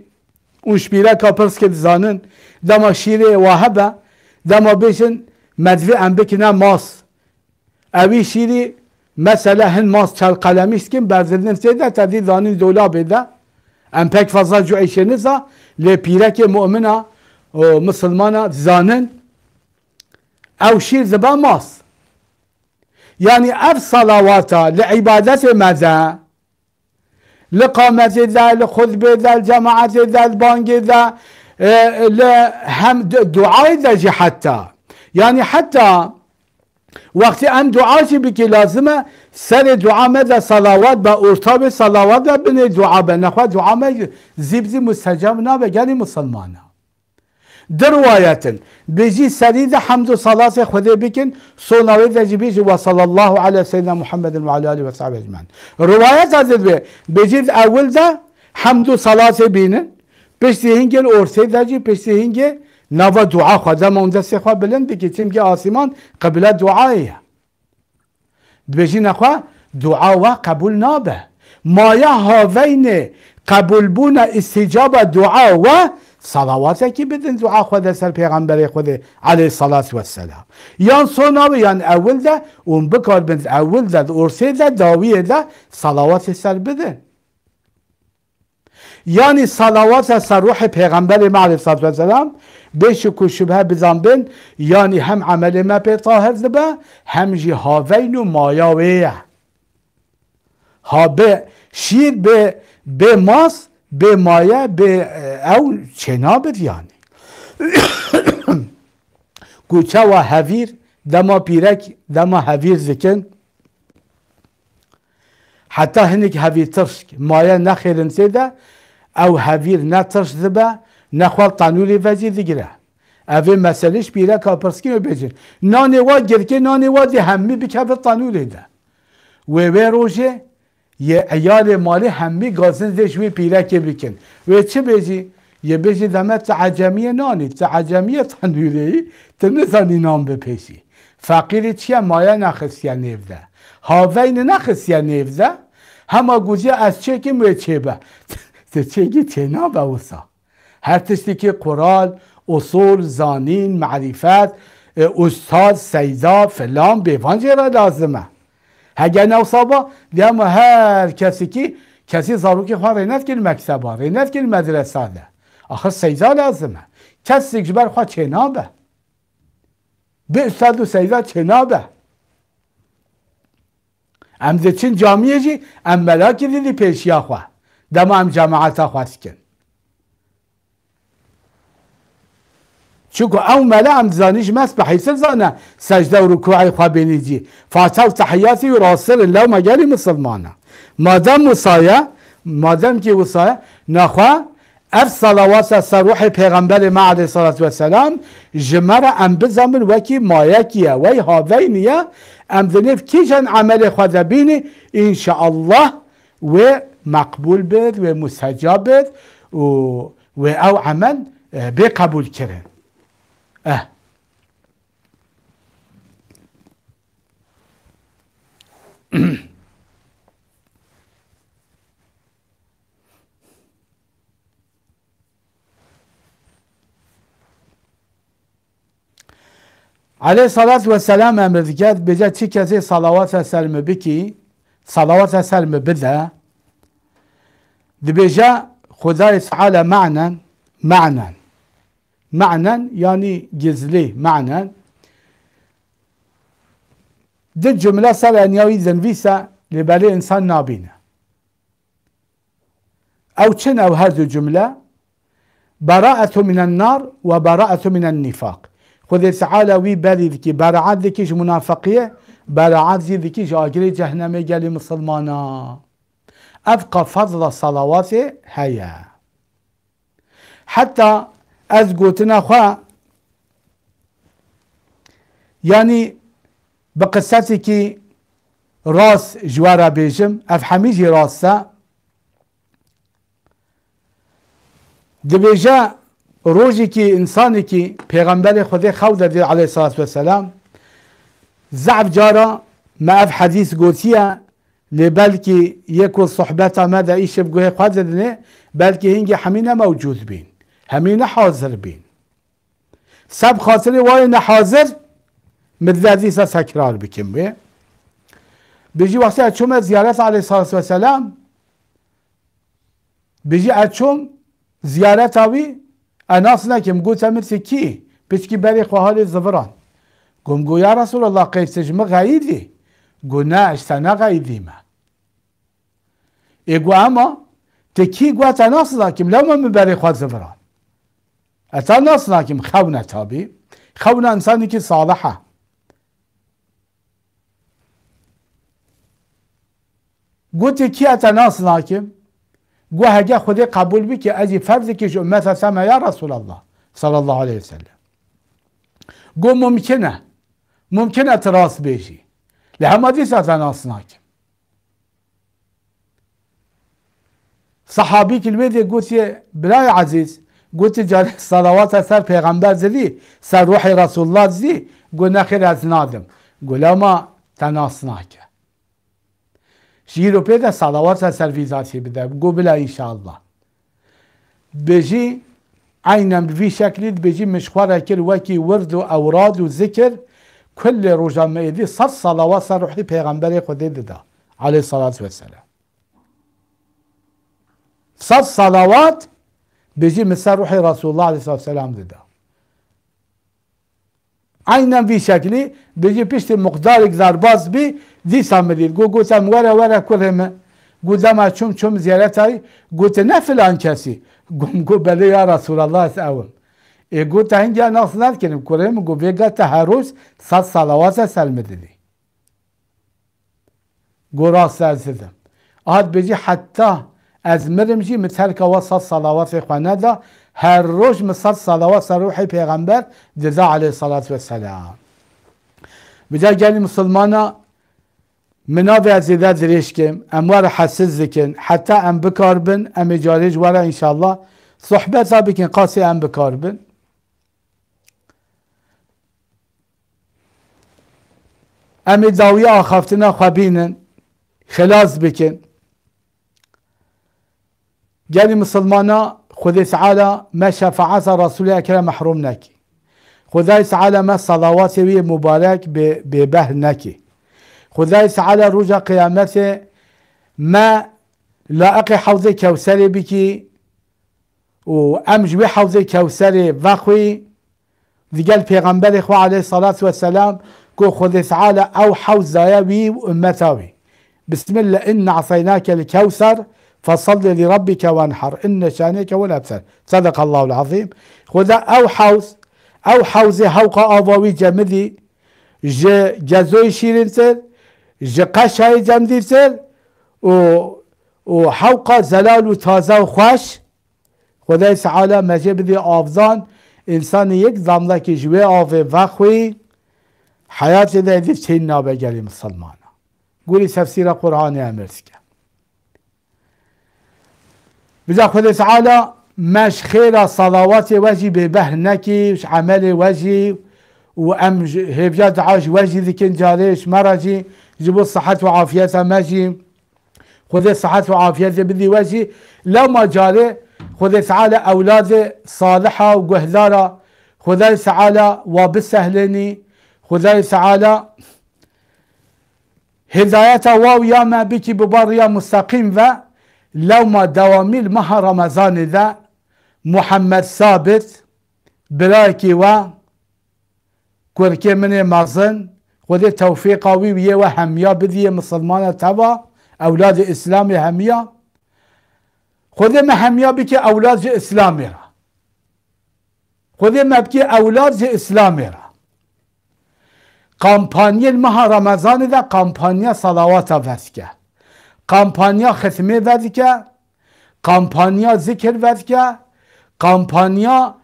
اون بيلا که پرس دزانن دما شيري واهبا دما بيشن مدوی ان بكنا ماس اوی شيري مثلا هن ماس چل قلمیش کن برزلنم سیده تدی دانین دولا پک فضل جو ایشه نزا لی پیرک مؤمنه و مسلمانه زانن او شیر زبا ماس يعني اف صلواتا لعبادة ماذا لقامة ذا لخطبة ذا الجماعة ذا البانج ذا لهم دعاء ذا حتى يعني حتى وقتی ام دعاشي بکی لازمه سر دعا و صلوات و ارتاب صلوات و بین دعا به نخواه دعا به زیبزی مستجاب نبه گلی مسلمانه در روایتن بجی سری ده حمد و صلات خدا بکن سوناوی ده جی بیجی و صلی الله علی سیدنا محمد و علی آله و صحبه اجمعین روایت hazır be بجی اول ده حمد و صلات بینن پشتی هنگل ارتای ده جی پشتی هنگل نوا دعا خدا مونده سخوا بلند بکی چمگی آسیمان قبل دعایه بژین دعا و قبول قبول قبول استجاب دعا و و که بدن خود سر پیغمبر پیغمبر علیه علی و والسلام یان سۆناوە یان ده اون بکار بند اول ده ارسی ده داوی ده صلوات سر بدن یعنی سر روح پیغمبر پیغمبر صلاة و السلام دیشو که شبه بزن بین یعنی هم عمل ما پی طاهر دبه هم جی هاوین و مایاویه ها به شیر به به ماس به مایه به او چنابت یعنی *coughs* گوچه و هویر دما پیرک دما هویر زکن حتی هنک هویر ترشک مایه نخیرن سیده او هویر نترش دبه نخوال تانولی وزیر دیگره اوه مسئلهش بیره کپرسکی رو بجن نانوا وا گرکه نانه دی همی بکه به تانولی ده و وی روشه یه ایال مالی همی گازن پیره که بکن و چه بجی؟ یه بجی دمه تعجمی نانی تعجمی تانولی تنزانی نام بپیشی فقیری چیه مایه نخستیه نفده هاوین نخستیه نفده همه گوزی از چه که موچه به چه که نا وسا هر تستی که قرال اصول زانین معرفت استاد سیدا فلان بیوان جرا لازمه هگه نوصابا دیم هر کسی که کسی زارو که خواه رینت کل مکتبا رینت کل مدرسه ده آخه سیدا لازمه کسی که بر خواه چنابه به استاد و سیدا چنابه امزه چین جامعه جی ام ملاکی دیدی پیشیا خواه دم ام جماعتا خواست کن چونکە ئەو مەلا ئەم دزانیش مەس بە حیسەزانە سەجدە و ڕکوعی خوابێنیجی فاتە و تەحیاتی و ڕاسترن لەو مەگەلی مسلمانە مادەم وسایە مادەمکی وسایە نەخوا ئەف سەڵاواتە سەرروحی پێغەمبەری مەعادی سەڵات وەسەلام ژمەرە ئەم بزەمن وەکی مایەکیە وەی هاوی نییە ئەم دنێف کیژەن ئەمەلی خوادەبینی ئینشاء الله وێ مەقبول بێت وێ مسەجا بێت و وێ ئەو ئەمەند اه، بێ قبول کرن Eh. *clears throat* Aleyhissalatü vesselam emredikâd bize çikezi salavat eser mi biki salavat eser mi bize dibece hudâ-i ma'nen ma'nen معنى يعني جزلي معنى دي الجملة سالة أن يريد فيسا لبالي إنسان نابينا أو تشن أو هذه الجملة براءة من النار وبراءة من النفاق خذ تعالى وي بالي ذكي براءة ذكي منافقية براءة ذكي جاقري جهنمي قالي مسلمانا أبقى فضل صلواتي هيا حتى ez gotina xwe yanî bi qisesekî rast ji we re bêjim ev hemî jî rast e dibêje rojekî insanekî pêxemberê xwedê xew dedî aleyhissalat vesselam zehv cara me ev hedîs gotiye lê belkî yek û sohbeta me de îşev guhê xwe didinê belkî hingî hemî ne mewcûd bîn همینه حاضر بین سب خاطر وای نه حاضر مدلدی سا تکرار بکن به بیجی وقتی از چوم زیارت علیه صلی و سلام بیجی از چوم زیارت آوی اناس نکم گو تمرسی کی پیچکی بری خواهال زبران گم گو یا رسول الله قیرسش ما غیدی گو نه اشتنا غیدی ما ایگو اما تکی گو تناس نکم لما مبری خواه زبران اصلا نسنا کم خونه تابی خونه انسانی که صالحه گوتی کی اتناس ناکم گو هگه خود قبول بی که ازی فرض کش امت سمه یا رسول الله صلی الله علیه وسلم گو ممکنه ممکن اعتراض بیشی لهم ازی اتناس ناکم صحابی کلمه دی گوتی برای عزیز گوتی جاری صلوات سر پیغمبر زدی سر روح رسول الله زدی گو نخیر از نادم گلاما تناس نکه شیرو پیدا صلوات سر ویزاتی بده گو بلا انشاءالله بجی aynen bir şekilde bizi meşgul ekir veki virdu avradu zikir kulli rujam edi sar salavat sar ruhi peygamberi kudedi da aleyhissalatü vesselam sar salavat Beđi sa ruhi Rasulullah alaihi dedi. Aynen bir şekli bizi pişti muqdarik zarbaz bi di samedil. Gu gutem vere vere kurhime. Gudema çum çum ziyaretay. Gute ne filan kesi. Gum gu beli ya Resulallah sevim. E gute henge nasıl erkenim kurhime gu vega teherruş sat salavata dedi. Gu rast sersidim. Ahad beđi hatta از مرم جی مترک و صد صلوات خوانه دا هر روش مصد صلوات سر روح پیغمبر دزا علیه صلات و سلام بجا گلی مسلمانا منابع از زیده دریش کم اموار حسز دکن حتی ام بکار بن ام اجارج ورا انشالله صحبت ها بکن قاسی ام بکار بن ام داویه آخافتنا خوابینن خلاص بکن گەلی مسلمانە خذي تعالى ما شەفعاتە رسول الله مەحروم نەکی خدای سعالە مە سەڵاواتێوی مبارك بێبەه نەکی خدای سعالە ڕژە قیامەتێ مە لە ئەقی حەوزی كوسري بكي و ئەم ژوێ حەوزی کەوسەرێ بەخوی دیگەل خو عليه الصلاة والسلام كو خذي تعالى أو حوزايا وي وأمتاوي بسم الله إن عصيناك الكوثر فصل لربك وانحر إن شانك هو الأبتر صدق الله العظيم خدا أو حوز أو حوز هوقا اضوي جمدي ج جزوي شيرنتر ج قشاي جمديتر و و حوقا زلال و تازه و خوش خدای تعالی مجه آفزان انسان يك زملك جوي جوه وخوي حياتي خوی حیات ده ادیف قولي تفسير مسلمان گوری تفسیر قرآن يا کرد بجا خود تعالى مش خير صلوات واجي ببهنكي وش عمل واجي وام هبجا دعاش واجي ذيك كنجاريش مرجي جيبوا الصحة وعافية ماجي خذ الصحة وعافية بدي واجي ما جاري خذ تعالى أولاد صالحة وجهلارة خذ تعالى وبسهلني خذ تعالى هدايته واو يا ما بك ببر يا مستقيم ذا لو ما دوامي المها رمضان ذا محمد ثابت بلاكي و كوركي من مازن ودي توفيقه ويوية وهمية بذي مسلمانة توا أولاد إسلامي هميا خذي ما هميا بك أولاد إسلامي را خذي ما بك أولاد إسلامي را قامبانيا المها رمضان ذا قامبانيا صلوات فسكه ود که کمپانیا ذکر ود که کمپانیا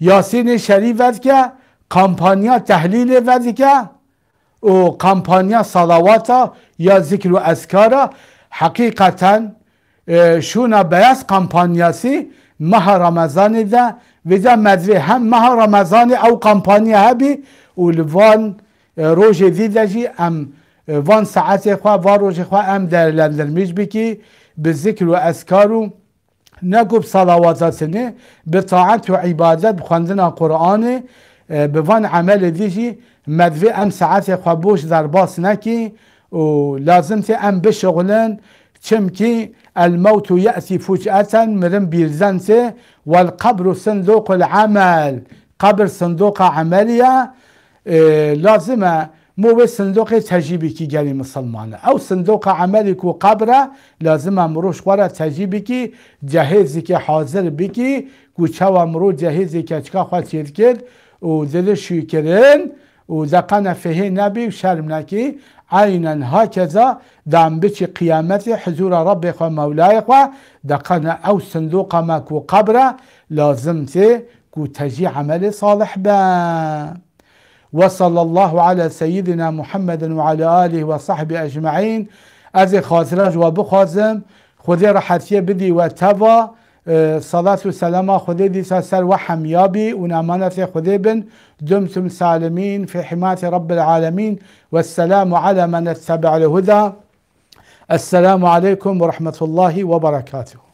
یاسین ود که کامپانیا تحلیل ودی که و کامپانیا صلواتا یا ذکر و اذکارا حقیقتا شونا بیاس کامپانیاسی مه رمضان ده ده مدوی هم مه رمضان او کامپانیا هبی و لوان روش دیده جی ام وان ساعت خوا وان خوا ام در لندن میج بکی به ذکر و اسکارو نگوب نگو سنه به طاعت و عبادت بخوندن قرآن اه، به وان عمل دیجی مدوی ام ساعت خوا بوش در باس نکی و لازم تی ام بشغلن چمکی الموت يأتي فجأة مرم بيلزنسي والقبر صندوق العمل قبر صندوق عملية اه، لازمه مو صندوق تجیبی کی گلی مسلمانه او صندوق عملی کو لازم امروش ورا تجیبی کی جهیزی که حاضر بکی کو و امرو جهیزی که چکا خواه کرد و دل شکرین و دقن فهی نبی و شرم نکی دام بچی قیامت حضور رب خو مولای خو او صندوق ما کو قبره لازم تی کو تجی عمل صالح با. وصلى الله على سيدنا محمد وعلى آله وصحبه أجمعين أزي خاطرش و بخوازم خود راحتی بدی و توا اه، صلات و سلام خود دیسا سر و بن دمتم سالمين في حماية رب العالمين والسلام على من اتبع الهدى السلام عليكم ورحمة الله وبركاته